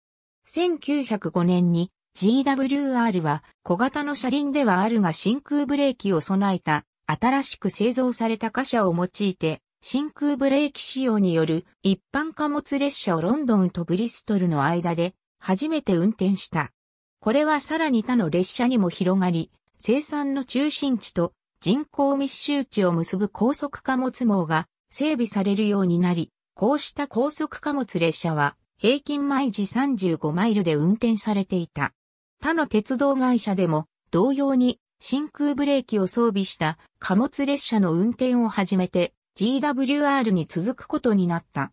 1905年に GWR は小型の車輪ではあるが真空ブレーキを備えた新しく製造された貨車を用いて真空ブレーキ仕様による一般貨物列車をロンドンとブリストルの間で初めて運転した。これはさらに他の列車にも広がり、生産の中心地と人口密集地を結ぶ高速貨物網が整備されるようになり、こうした高速貨物列車は平均毎時35マイルで運転されていた。他の鉄道会社でも同様に真空ブレーキを装備した貨物列車の運転を始めて GWR に続くことになった。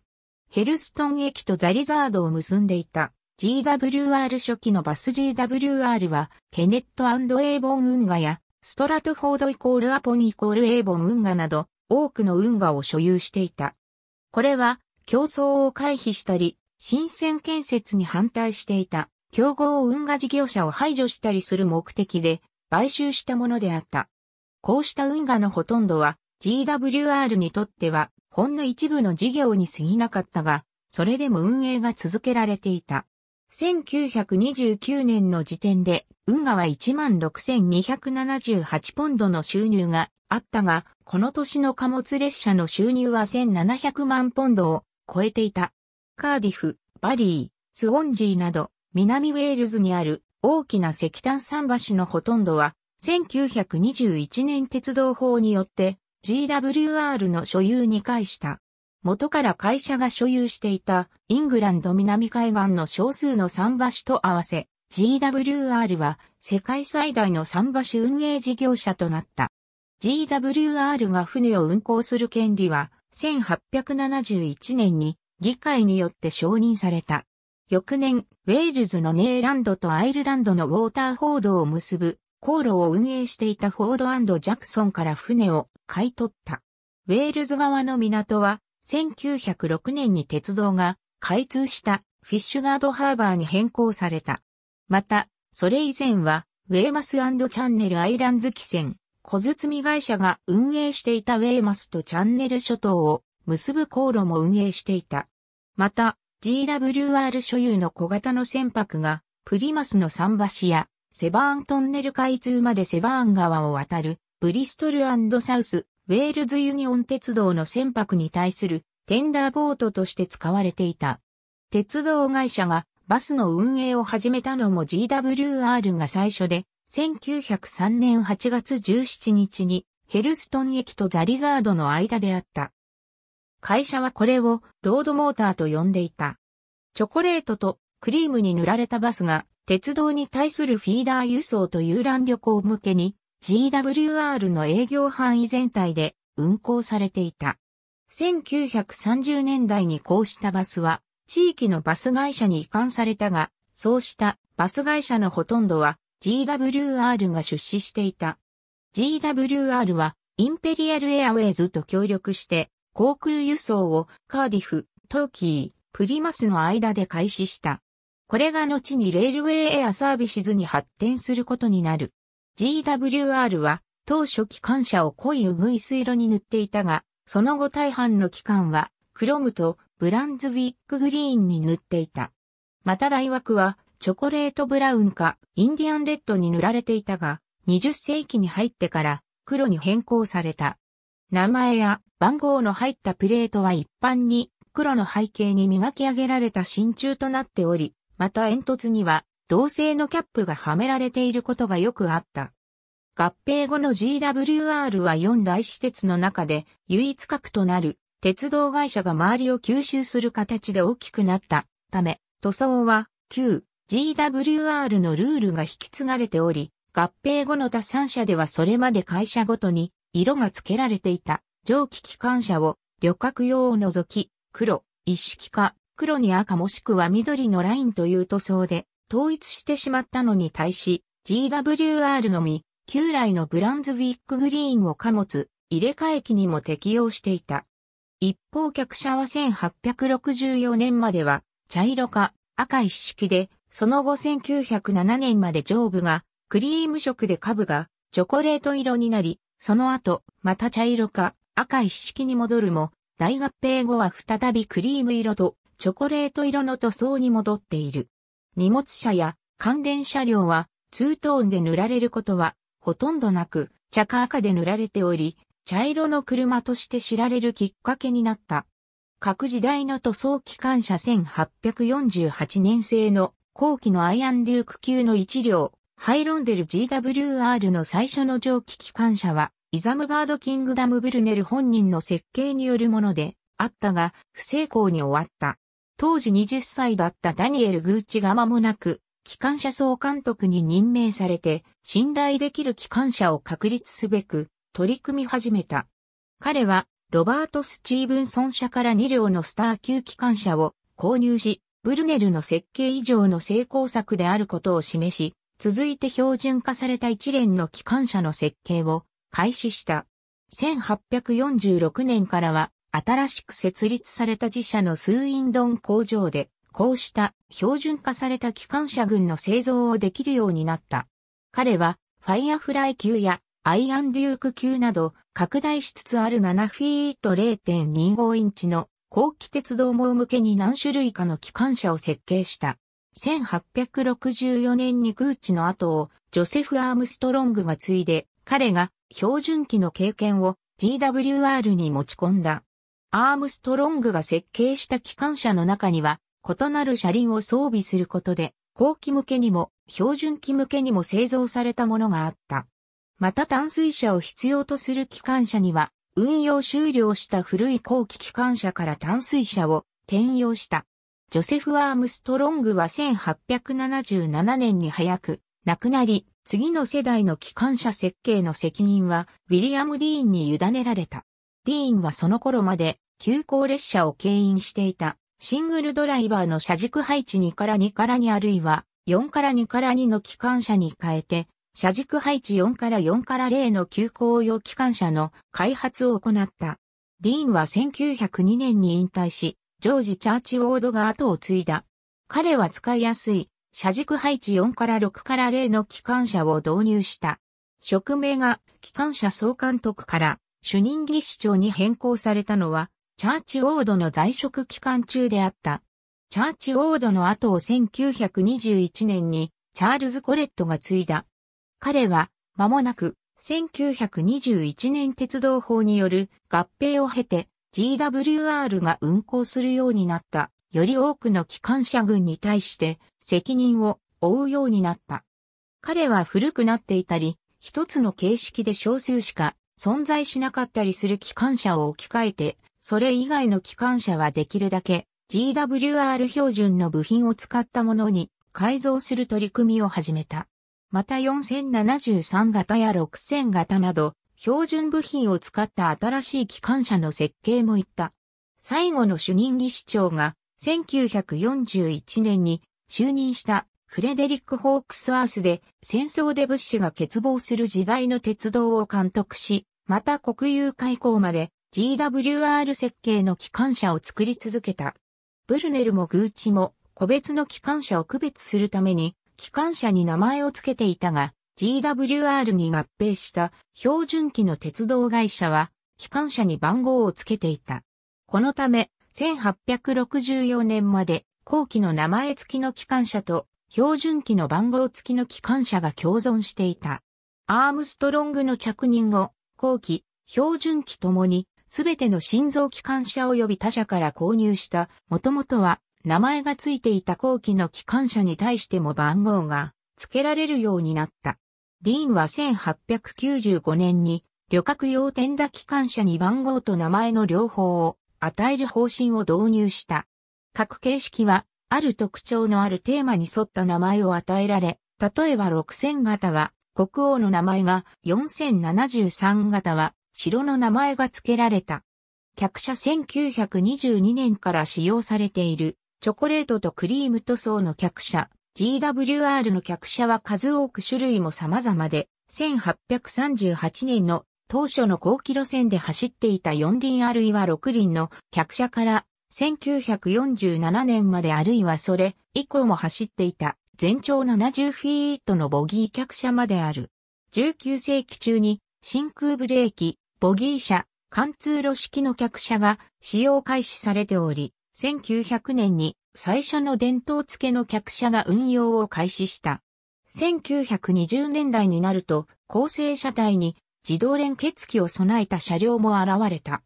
ヘルストン駅とザリザードを結んでいた GWR 初期のバス GWR はケネットエーボン運河やストラトフォードイコールアポニイコールエーボン運河など、多くの運河を所有していた。これは、競争を回避したり、新線建設に反対していた、競合運河事業者を排除したりする目的で、買収したものであった。こうした運河のほとんどは、GWR にとっては、ほんの一部の事業に過ぎなかったが、それでも運営が続けられていた。1929年の時点で運河は16,278ポンドの収入があったが、この年の貨物列車の収入は1700万ポンドを超えていた。カーディフ、バリー、スウォンジーなど、南ウェールズにある大きな石炭桟橋のほとんどは、1921年鉄道法によって GWR の所有に介した。元から会社が所有していたイングランド南海岸の少数の桟橋と合わせ、GWR は世界最大の桟橋運営事業者となった。GWR が船を運航する権利は1871年に議会によって承認された。翌年、ウェールズのネーランドとアイルランドのウォーターフォードを結ぶ航路を運営していたフォードジャクソンから船を買い取った。ウェールズ側の港は1906年に鉄道が開通したフィッシュガードハーバーに変更された。また、それ以前は、ウェーマスチャンネルアイランズ汽船、小包会社が運営していたウェーマスとチャンネル諸島を結ぶ航路も運営していた。また、GWR 所有の小型の船舶が、プリマスの桟橋や、セバーントンネル開通までセバーン川を渡る、ブリストルサウス、ウェールズユニオン鉄道の船舶に対するテンダーボートとして使われていた。鉄道会社がバスの運営を始めたのも GWR が最初で、1903年8月17日にヘルストン駅とザリザードの間であった。会社はこれをロードモーターと呼んでいた。チョコレートとクリームに塗られたバスが鉄道に対するフィーダー輸送と遊覧旅行向けに GWR の営業範囲全体で運行されていた。1930年代にこうしたバスは地域のバス会社に移管されたが、そうしたバス会社のほとんどは GWR が出資していた。GWR はインペリアルエアウェイズと協力して航空輸送をカーディフ、トーキー、プリマスの間で開始した。これが後にレールウェイエアサービシズに発展することになる。GWR は当初機関車を濃いウグイス色に塗っていたが、その後大半の機関はクロムとブランズウィックグリーンに塗っていた。また大枠はチョコレートブラウンかインディアンレッドに塗られていたが、20世紀に入ってから黒に変更された。名前や番号の入ったプレートは一般に黒の背景に磨き上げられた真鍮となっており、また煙突には銅製のキャップがはめられていることがよくあった。合併後の GWR は4大施設の中で唯一核となる鉄道会社が周りを吸収する形で大きくなったため、塗装は旧 GWR のルールが引き継がれており、合併後の他3社ではそれまで会社ごとに色が付けられていた蒸気機関車を旅客用を除き、黒、一式化、黒に赤もしくは緑のラインという塗装で統一してしまったのに対し、GWR のみ、旧来のブランズウィックグリーンを貨物、入れ替え機にも適用していた。一方客車は1864年までは茶色か赤一式で、その後1907年まで上部がクリーム色で下部がチョコレート色になり、その後また茶色か赤一式に戻るも、大合併後は再びクリーム色とチョコレート色の塗装に戻っている。荷物車や関連車両はツートーンで塗られることはほとんどなく、茶化赤で塗られており、茶色の車として知られるきっかけになった。各時代の塗装機関車1848年製の後期のアイアンデューク級の一両、ハイロンデル GWR の最初の蒸気機関車は、イザムバードキングダムブルネル本人の設計によるもので、あったが、不成功に終わった。当時20歳だったダニエル・グーチが間もなく、機関車総監督に任命されて、信頼できる機関車を確立すべく、取り組み始めた。彼は、ロバート・スチーブンソン社から2両のスター級機関車を購入し、ブルネルの設計以上の成功策であることを示し、続いて標準化された一連の機関車の設計を開始した。1846年からは、新しく設立された自社のスーインドン工場で、こうした標準化された機関車群の製造をできるようになった。彼は、ファイアフライ級やアイアンデューク級など拡大しつつある7フィート0.25インチの後期鉄道網向けに何種類かの機関車を設計した。1864年にグーチの後をジョセフ・アームストロングが継いで、彼が標準機の経験を GWR に持ち込んだ。アームストロングが設計した機関車の中には、異なる車輪を装備することで、後期向けにも、標準機向けにも製造されたものがあった。また淡水車を必要とする機関車には、運用終了した古い後期機関車から淡水車を転用した。ジョセフ・アームストロングは1877年に早く亡くなり、次の世代の機関車設計の責任はウィリアム・ディーンに委ねられた。ディーンはその頃まで急行列車を牽引していたシングルドライバーの車軸配置2から2から2あるいは4から2から2の機関車に変えて車軸配置4から4から0の急行用機関車の開発を行った。ディーンは1902年に引退し、ジョージ・チャーチ・ウォードが後を継いだ。彼は使いやすい、車軸配置4から6から0の機関車を導入した。職名が機関車総監督から主任技師長に変更されたのは、チャーチ・ウォードの在職期間中であった。チャーチ・ウォードの後を1921年にチャールズ・コレットが継いだ。彼は、間もなく、1921年鉄道法による合併を経て GWR が運行するようになった。より多くの機関車群に対して責任を負うようになった。彼は古くなっていたり、一つの形式で少数しか存在しなかったりする機関車を置き換えて、それ以外の機関車はできるだけ GWR 標準の部品を使ったものに改造する取り組みを始めた。また4073型や6000型など、標準部品を使った新しい機関車の設計もいった。最後の主任技師長が、1941年に就任したフレデリック・ホークスアースで戦争で物資が欠乏する時代の鉄道を監督し、また国有開港まで GWR 設計の機関車を作り続けた。ブルネルもグーチも個別の機関車を区別するために機関車に名前を付けていたが、GWR に合併した標準機の鉄道会社は、機関車に番号を付けていた。このため、1864年まで後期の名前付きの機関車と標準機の番号付きの機関車が共存していた。アームストロングの着任後、後期、標準機ともに、すべての心臓機関車及び他社から購入した、もともとは名前がついていた後期の機関車に対しても番号が付けられるようになった。ディーンは1895年に旅客用天打機関車に番号と名前の両方を与える方針を導入した。各形式はある特徴のあるテーマに沿った名前を与えられ、例えば6000型は国王の名前が4073型は城の名前が付けられた。客車1922年から使用されているチョコレートとクリーム塗装の客車、GWR の客車は数多く種類も様々で、1838年の当初の後期路線で走っていた4輪あるいは6輪の客車から1947年まであるいはそれ以降も走っていた全長70フィートのボギー客車まである。19世紀中に真空ブレーキ、ボギー車、貫通路式の客車が使用開始されており、1900年に最初の伝統付けの客車が運用を開始した。1920年代になると、構成車体に自動連結機を備えた車両も現れた。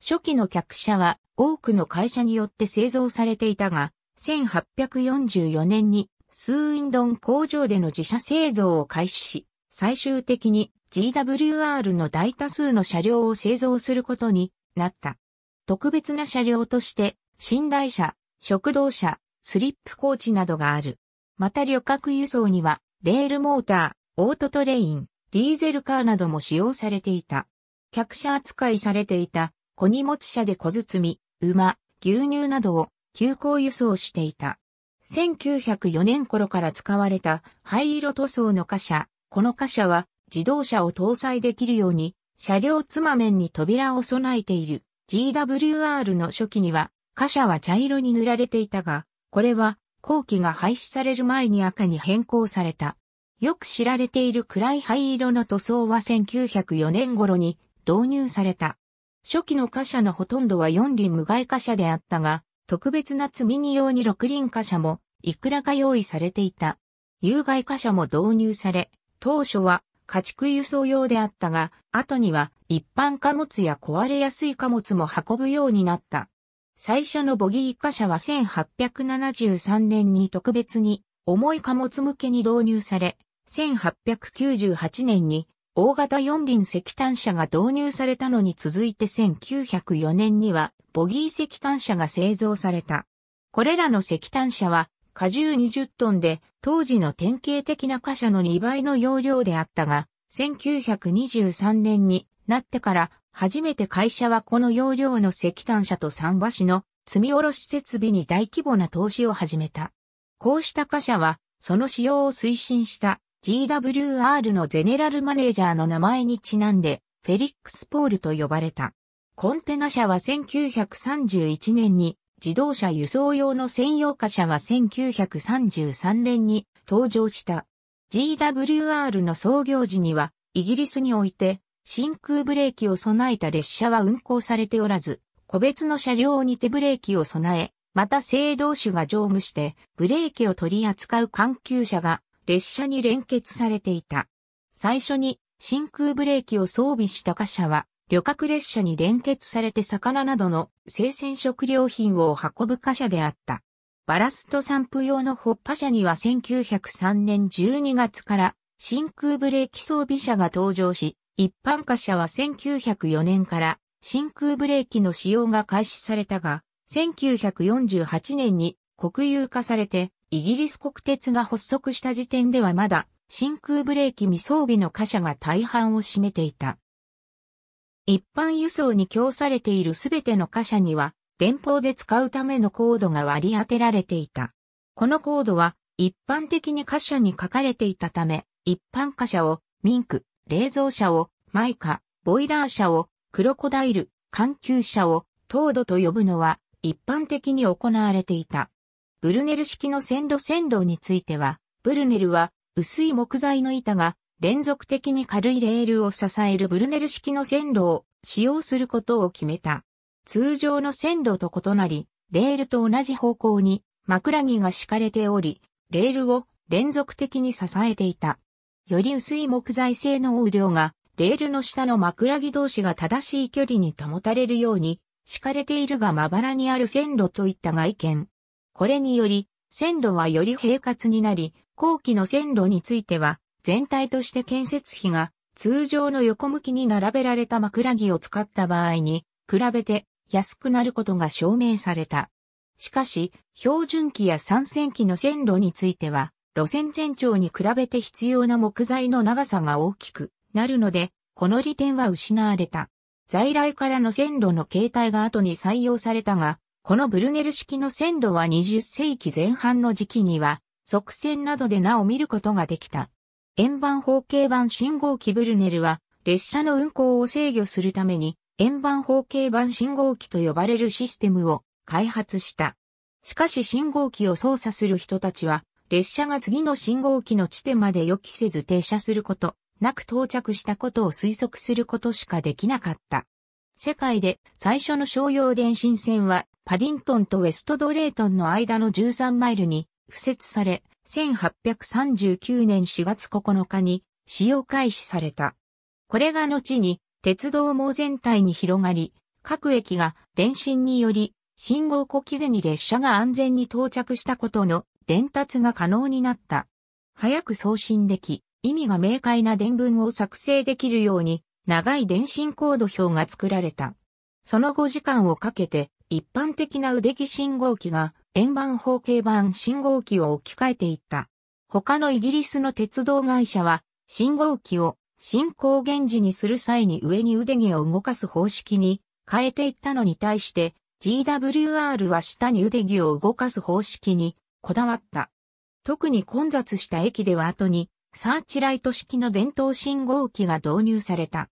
初期の客車は多くの会社によって製造されていたが、1844年にスーインドン工場での自社製造を開始し、最終的に GWR の大多数の車両を製造することになった。特別な車両として寝台車、食堂車、スリップコーチなどがある。また旅客輸送には、レールモーター、オートトレイン、ディーゼルカーなども使用されていた。客車扱いされていた小荷物車で小包馬、牛乳などを急行輸送していた。1904年頃から使われた灰色塗装の貨車。この貨車は自動車を搭載できるように車両つま面に扉を備えている。GWR の初期には貨車は茶色に塗られていたが、これは後期が廃止される前に赤に変更された。よく知られている暗い灰色の塗装は1904年頃に導入された。初期の貨車のほとんどは四輪無害貨車であったが、特別な積み荷用に六輪貨車もいくらか用意されていた。有害貨車も導入され、当初は家畜輸送用であったが、後には一般貨物や壊れやすい貨物も運ぶようになった。最初のボギー貨車は1873年に特別に重い貨物向けに導入され、1898年に大型四輪石炭車が導入されたのに続いて1904年にはボギー石炭車が製造された。これらの石炭車は荷重20トンで当時の典型的な貨車の2倍の容量であったが、1923年になってから初めて会社はこの容量の石炭車と桟橋の積み下ろし設備に大規模な投資を始めた。こうした貨車は、その使用を推進した GWR のゼネラルマネージャーの名前にちなんで、フェリックス・ポールと呼ばれた。コンテナ車は1931年に、自動車輸送用の専用貨車は1933年に登場した。GWR の創業時には、イギリスにおいて真空ブレーキを備えた列車は運行されておらず、個別の車両に手ブレーキを備え、また制動手が乗務して、ブレーキを取り扱う緩急車が列車に連結されていた。最初に真空ブレーキを装備した貨車は、旅客列車に連結されて魚などの生鮮食料品を運ぶ貨車であった。バラスト散布用のホッパ車には1903年12月から真空ブレーキ装備車が登場し、一般貨車は1904年から真空ブレーキの使用が開始されたが、1948年に国有化されて、イギリス国鉄が発足した時点ではまだ真空ブレーキ未装備の貨車が大半を占めていた。一般輸送に供されているすべての貨車には、電報で使うためのコードが割り当てられていた。このコードは一般的に貨車に書かれていたため、一般貨車をミンク、冷蔵車を、マイカ、ボイラー車を、クロコダイル、環球車を、糖度と呼ぶのは、一般的に行われていた。ブルネル式の線路線路については、ブルネルは、薄い木材の板が、連続的に軽いレールを支えるブルネル式の線路を使用することを決めた。通常の線路と異なり、レールと同じ方向に枕木が敷かれており、レールを連続的に支えていた。より薄い木材製の覆う量が、レールの下の枕木同士が正しい距離に保たれるように、敷かれているがまばらにある線路といった外見。これにより、線路はより平滑になり、後期の線路については、全体として建設費が通常の横向きに並べられた枕木を使った場合に、比べて安くなることが証明された。しかし、標準期や参戦期の線路については、路線全長に比べて必要な木材の長さが大きくなるので、この利点は失われた。在来からの線路の形態が後に採用されたが、このブルネル式の線路は20世紀前半の時期には、側線などでなお見ることができた。円盤方形板信号機ブルネルは、列車の運行を制御するために、円盤方形板信号機と呼ばれるシステムを開発した。しかし信号機を操作する人たちは、列車が次の信号機の地点まで予期せず停車すること、なく到着したことを推測することしかできなかった。世界で最初の商用電信線はパディントンとウェストドレートンの間の13マイルに付設され、1839年4月9日に使用開始された。これが後に鉄道網全体に広がり、各駅が電信により信号呼吸に列車が安全に到着したことの伝達が可能になった。早く送信でき、意味が明快な伝文を作成できるように、長い電信コード表が作られた。その後時間をかけて、一般的な腕木信号機が円盤方形版信号機を置き換えていった。他のイギリスの鉄道会社は、信号機を進行源時にする際に上に腕毛を動かす方式に変えていったのに対して GWR は下に腕毛を動かす方式にこだわった。特に混雑した駅では後に、サーチライト式の伝統信号機が導入された。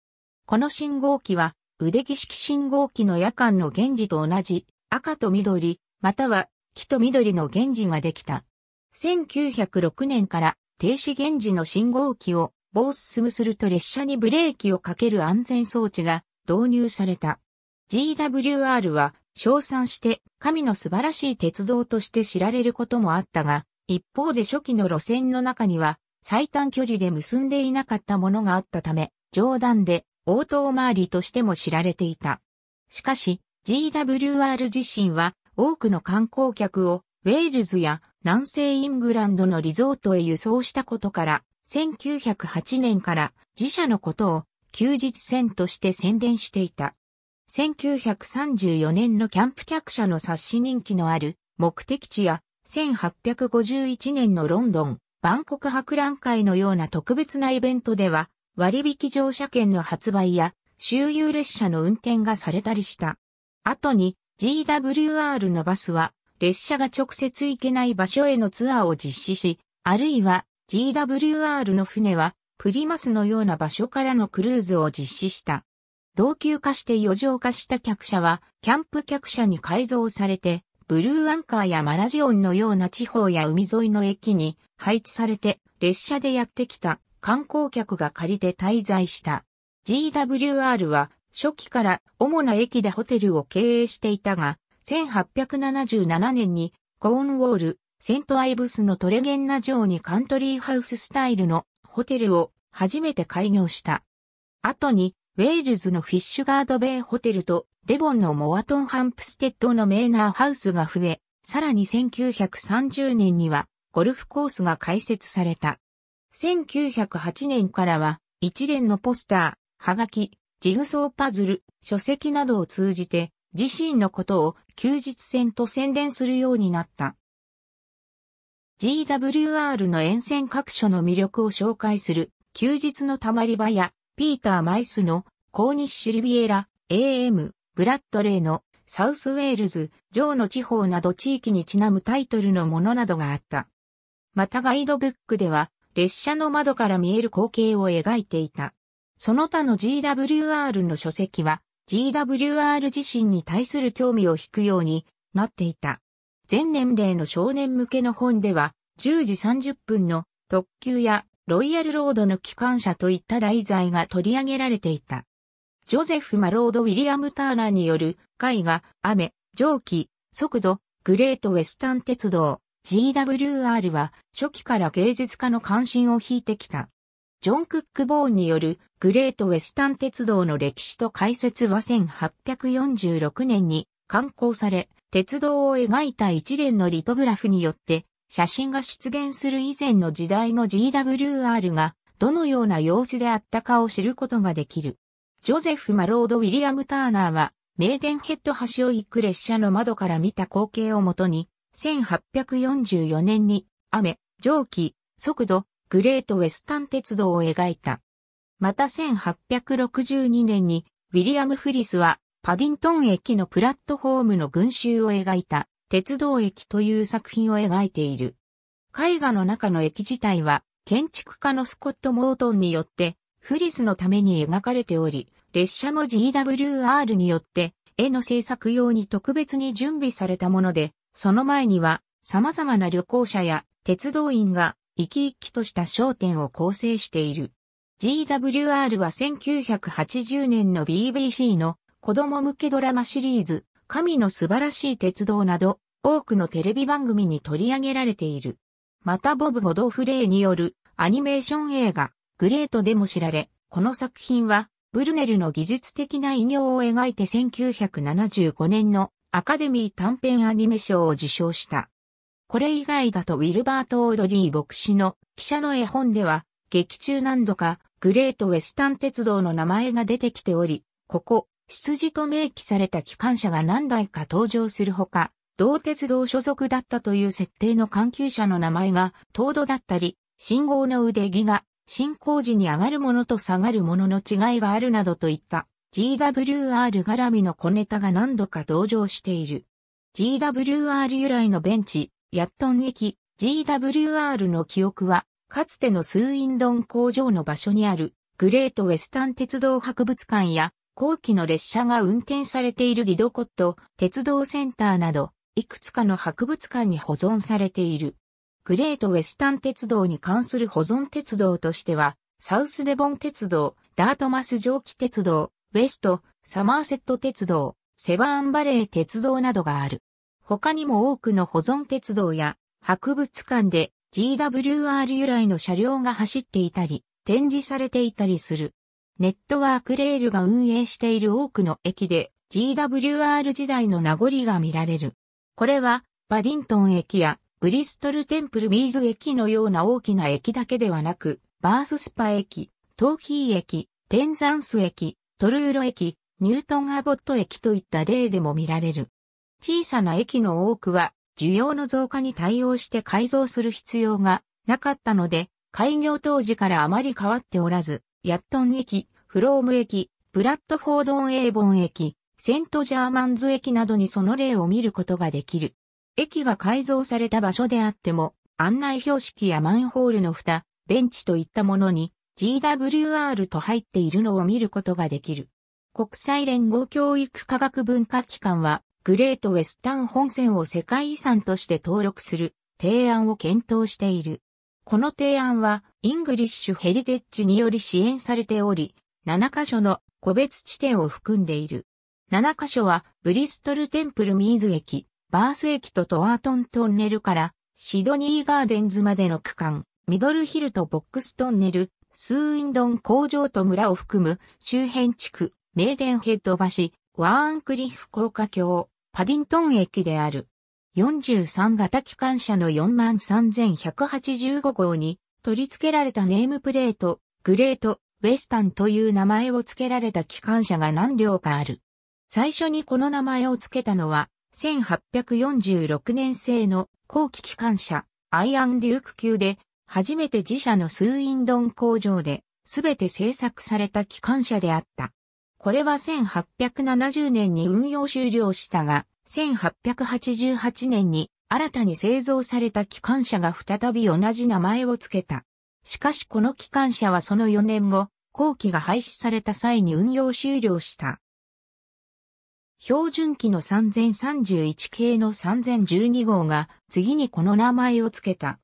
この信号機は、腕木式信号機の夜間の源氏と同じ、赤と緑、または、木と緑の源氏ができた。1906年から停止源氏の信号機を棒進むすると列車にブレーキをかける安全装置が導入された。GWR は称賛して神の素晴らしい鉄道として知られることもあったが、一方で初期の路線の中には最短距離で結んでいなかったものがあったため、冗談で応答回りとしても知られていた。しかし、GWR 自身は多くの観光客をウェールズや南西イングランドのリゾートへ輸送したことから、1908年から自社のことを休日線として宣伝していた。1934年のキャンプ客車の冊子人気のある目的地や1851年のロンドン、万国博覧会のような特別なイベントでは割引乗車券の発売や周遊列車の運転がされたりした。後に GWR のバスは列車が直接行けない場所へのツアーを実施し、あるいは GWR の船はプリマスのような場所からのクルーズを実施した。老朽化して余剰化した客車は、キャンプ客車に改造されて、ブルーアンカーやマラジオンのような地方や海沿いの駅に配置されて、列車でやってきた観光客が借りて滞在した。GWR は初期から主な駅でホテルを経営していたが、1877年にコーンウォール、セントアイブスのトレゲンナ城にカントリーハウススタイルのホテルを初めて開業した。後にウェールズのフィッシュガードベイホテルとデボンのモアトンハンプステッドのメーナーハウスが増え、さらに1930年にはゴルフコースが開設された。1908年からは一連のポスター、はがき、ジグソーパズル、書籍などを通じて自身のことを休日戦と宣伝するようになった。GWR の沿線各所の魅力を紹介する休日のたまり場やピーター・マイスのコーニッシュ・リビエラ、AM、ブラッドレーのサウスウェールズ、ジョーの地方など地域にちなむタイトルのものなどがあった。またガイドブックでは列車の窓から見える光景を描いていた。その他の GWR の書籍は GWR 自身に対する興味を引くようになっていた。全年齢の少年向けの本では10時30分の特急やロイヤルロードの機関車といった題材が取り上げられていた。ジョゼフ・マロード・ウィリアム・ターナーによる絵画、雨、蒸気、速度、グレート・ウェスタン鉄道、GWR は初期から芸術家の関心を引いてきた。ジョン・クック・ボーンによるグレート・ウェスタン鉄道の歴史と解説は1846年に刊行され、鉄道を描いた一連のリトグラフによって写真が出現する以前の時代の GWR がどのような様子であったかを知ることができる。ジョゼフ・マロード・ウィリアム・ターナーは、メーデンヘッド橋を行く列車の窓から見た光景をもとに、1844年に雨、蒸気、速度、グレートウェスタン鉄道を描いた。また1862年にウィリアム・フリスはパディントン駅のプラットホームの群衆を描いた鉄道駅という作品を描いている。絵画の中の駅自体は、建築家のスコット・モートンによって、フリスのために描かれており、列車も GWR によって、絵の制作用に特別に準備されたもので、その前には、様々な旅行者や鉄道員が、生き生きとした商店を構成している。GWR は1980年の BBC の子供向けドラマシリーズ、神の素晴らしい鉄道など、多くのテレビ番組に取り上げられている。またボブ・ホドフレイによるアニメーション映画、グレートでも知られ、この作品は、ブルネルの技術的な偉業を描いて1975年のアカデミー短編アニメ賞を受賞した。これ以外だとウィルバート・オードリー牧師の記者の絵本では、劇中何度かグレート・ウェスタン鉄道の名前が出てきており、ここ、羊と明記された機関車が何台か登場するほか、同鉄道所属だったという設定の関係者の名前が、東土だったり、信号の腕木が、進行時に上がるものと下がるものの違いがあるなどといった GWR 絡みの小ネタが何度か登場している。GWR 由来のベンチ、ヤットン駅、GWR の記憶は、かつてのスーインドン工場の場所にある、グレートウェスタン鉄道博物館や、後期の列車が運転されているギドコット、鉄道センターなど、いくつかの博物館に保存されている。グレートウェスタン鉄道に関する保存鉄道としては、サウスデボン鉄道、ダートマス蒸気鉄道、ウェスト、サマーセット鉄道、セバーンバレー鉄道などがある。他にも多くの保存鉄道や博物館で GWR 由来の車両が走っていたり、展示されていたりする。ネットワークレールが運営している多くの駅で GWR 時代の名残が見られる。これはバディントン駅やブリストルテンプルビーズ駅のような大きな駅だけではなく、バーススパ駅、トーヒー駅、ペンザンス駅、トルーロ駅、ニュートンアボット駅といった例でも見られる。小さな駅の多くは需要の増加に対応して改造する必要がなかったので、開業当時からあまり変わっておらず、ヤットン駅、フローム駅、ブラッドフォードンエーボン駅、セントジャーマンズ駅などにその例を見ることができる。駅が改造された場所であっても、案内標識やマンホールの蓋、ベンチといったものに GWR と入っているのを見ることができる。国際連合教育科学文化機関は、グレートウェスタン本線を世界遺産として登録する提案を検討している。この提案は、イングリッシュヘリテッジにより支援されており、7カ所の個別地点を含んでいる。7カ所は、ブリストルテンプルミーズ駅、バース駅とトワートントンネルから、シドニーガーデンズまでの区間、ミドルヒルとボックストンネル、スーインドン工場と村を含む周辺地区、メーデンヘッド橋、ワーンクリフ高架橋、パディントン駅である。43型機関車の43185号に取り付けられたネームプレート、グレート、ウェスタンという名前を付けられた機関車が何両かある。最初にこの名前を付けたのは、1846年製の後期機関車、アイアンデューク級で、初めて自社のスーインドン工場で、すべて製作された機関車であった。これは1870年に運用終了したが、1888年に新たに製造された機関車が再び同じ名前を付けた。しかしこの機関車はその4年後、後期が廃止された際に運用終了した。標準機の3031系の3012号が次にこの名前を付けた。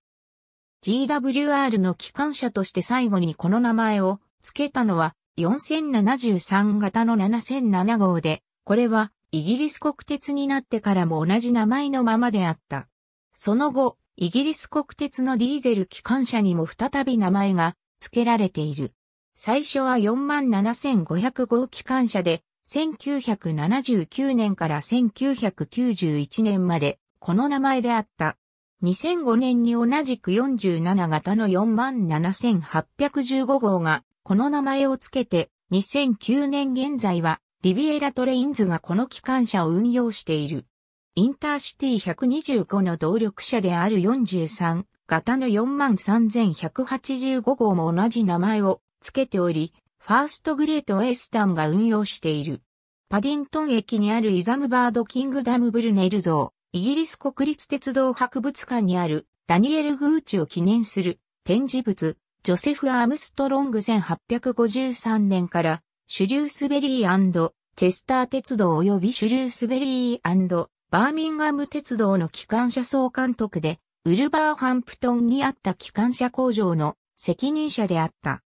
GWR の機関車として最後にこの名前を付けたのは4073型の7007号で、これはイギリス国鉄になってからも同じ名前のままであった。その後、イギリス国鉄のディーゼル機関車にも再び名前が付けられている。最初は47,500号機関車で、1979年から1991年まで、この名前であった。2005年に同じく47型の47,815号が、この名前を付けて、2009年現在は、リビエラトレインズがこの機関車を運用している。インターシティ125の動力車である43型の43185号も同じ名前を付けており、ファーストグレートエースタンが運用している。パディントン駅にあるイザムバード・キングダム・ブルネル像、イギリス国立鉄道博物館にあるダニエル・グーチを記念する展示物、ジョセフ・アームストロング1853年からシュリュースベリーチェスター鉄道及びシュリュースベリーバーミンガム鉄道の機関車総監督で、ウルバーハンプトンにあった機関車工場の責任者であった。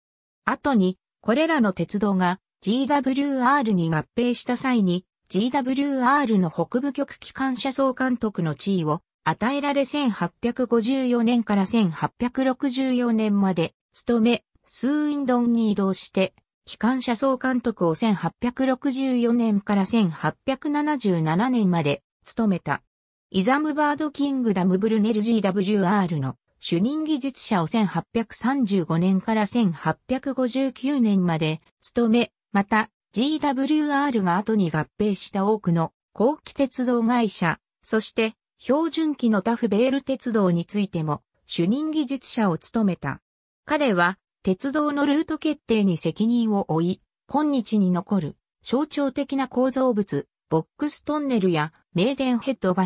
後に、これらの鉄道が GWR に合併した際に、GWR の北部局機関車総監督の地位を与えられ1854年から1864年まで務め、スーインドンに移動して機関車総監督を1864年から1877年まで務めた。イザムバードキングダムブルネル GWR の主任技術者を1835年から1859年まで務め、また GWR が後に合併した多くの後期鉄道会社、そして標準機のタフベール鉄道についても主任技術者を務めた。彼は鉄道のルート決定に責任を負い、今日に残る象徴的な構造物、ボックストンネルやメーデンヘッド橋、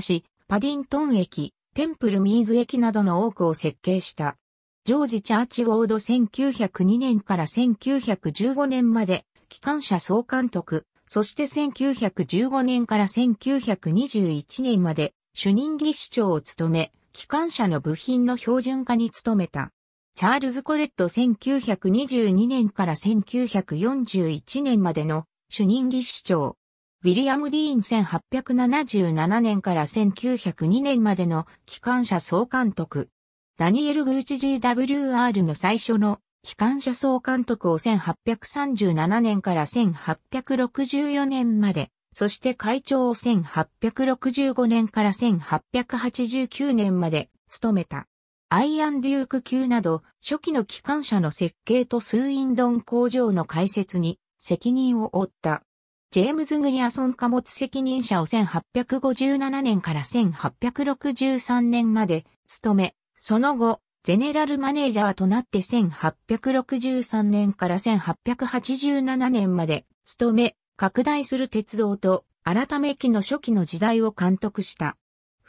パディントン駅、テンプルミーズ駅などの多くを設計した。ジョージ・チャーチ・ウォード1902年から1915年まで、機関車総監督、そして1915年から1921年まで主任技師長を務め、機関車の部品の標準化に努めた。チャールズ・コレット1922年から1941年までの主任技師長。ウィリアム・ディーン1877年から1902年までの機関車総監督。ダニエル・グーチ GWR の最初の機関車総監督を1837年から1864年まで、そして会長を1865年から1889年まで務めた。アイアンデューク級など、初期の機関車の設計とスーインドン工場の開設に責任を負った。ジェームズ・グリアソン貨物責任者を1857年から1863年まで務め、その後、ゼネラルマネージャーとなって1863年から1887年まで務め、拡大する鉄道と改め機の初期の時代を監督した。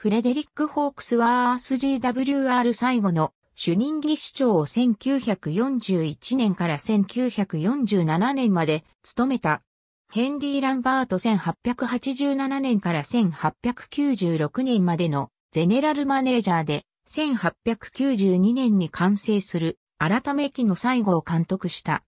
フレデリック・ホークスワース GWR 最後の主任技師長を1941年から1947年まで務めた。ヘンリー・ランバート1887年から1896年までのゼネラルマネージャーで1892年に完成する改め期の最後を監督した。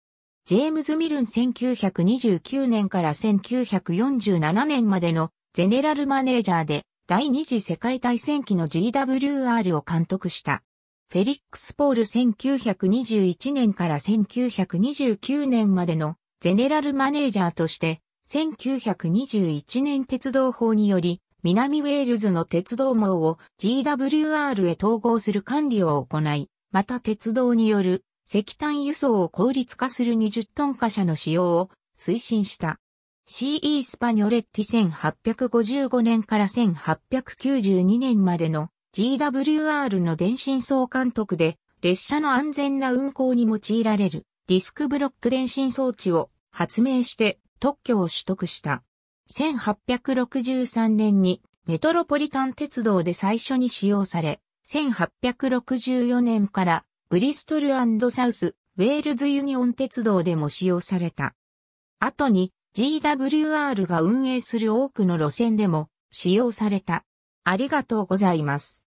ジェームズ・ミルン1929年から1947年までのゼネラルマネージャーで第二次世界大戦期の GWR を監督した。フェリックス・ポール1921年から1929年までのゼネラルマネージャーとして、1921年鉄道法により、南ウェールズの鉄道網を GWR へ統合する管理を行い、また鉄道による石炭輸送を効率化する20トン貨車の使用を推進した。CE スパニョレッティ1855年から1892年までの GWR の電信総監督で列車の安全な運行に用いられるディスクブロック電信装置を発明して特許を取得した。1863年にメトロポリタン鉄道で最初に使用され、1864年からブリストルサウスウェールズユニオン鉄道でも使用された。後に GWR が運営する多くの路線でも使用された。ありがとうございます。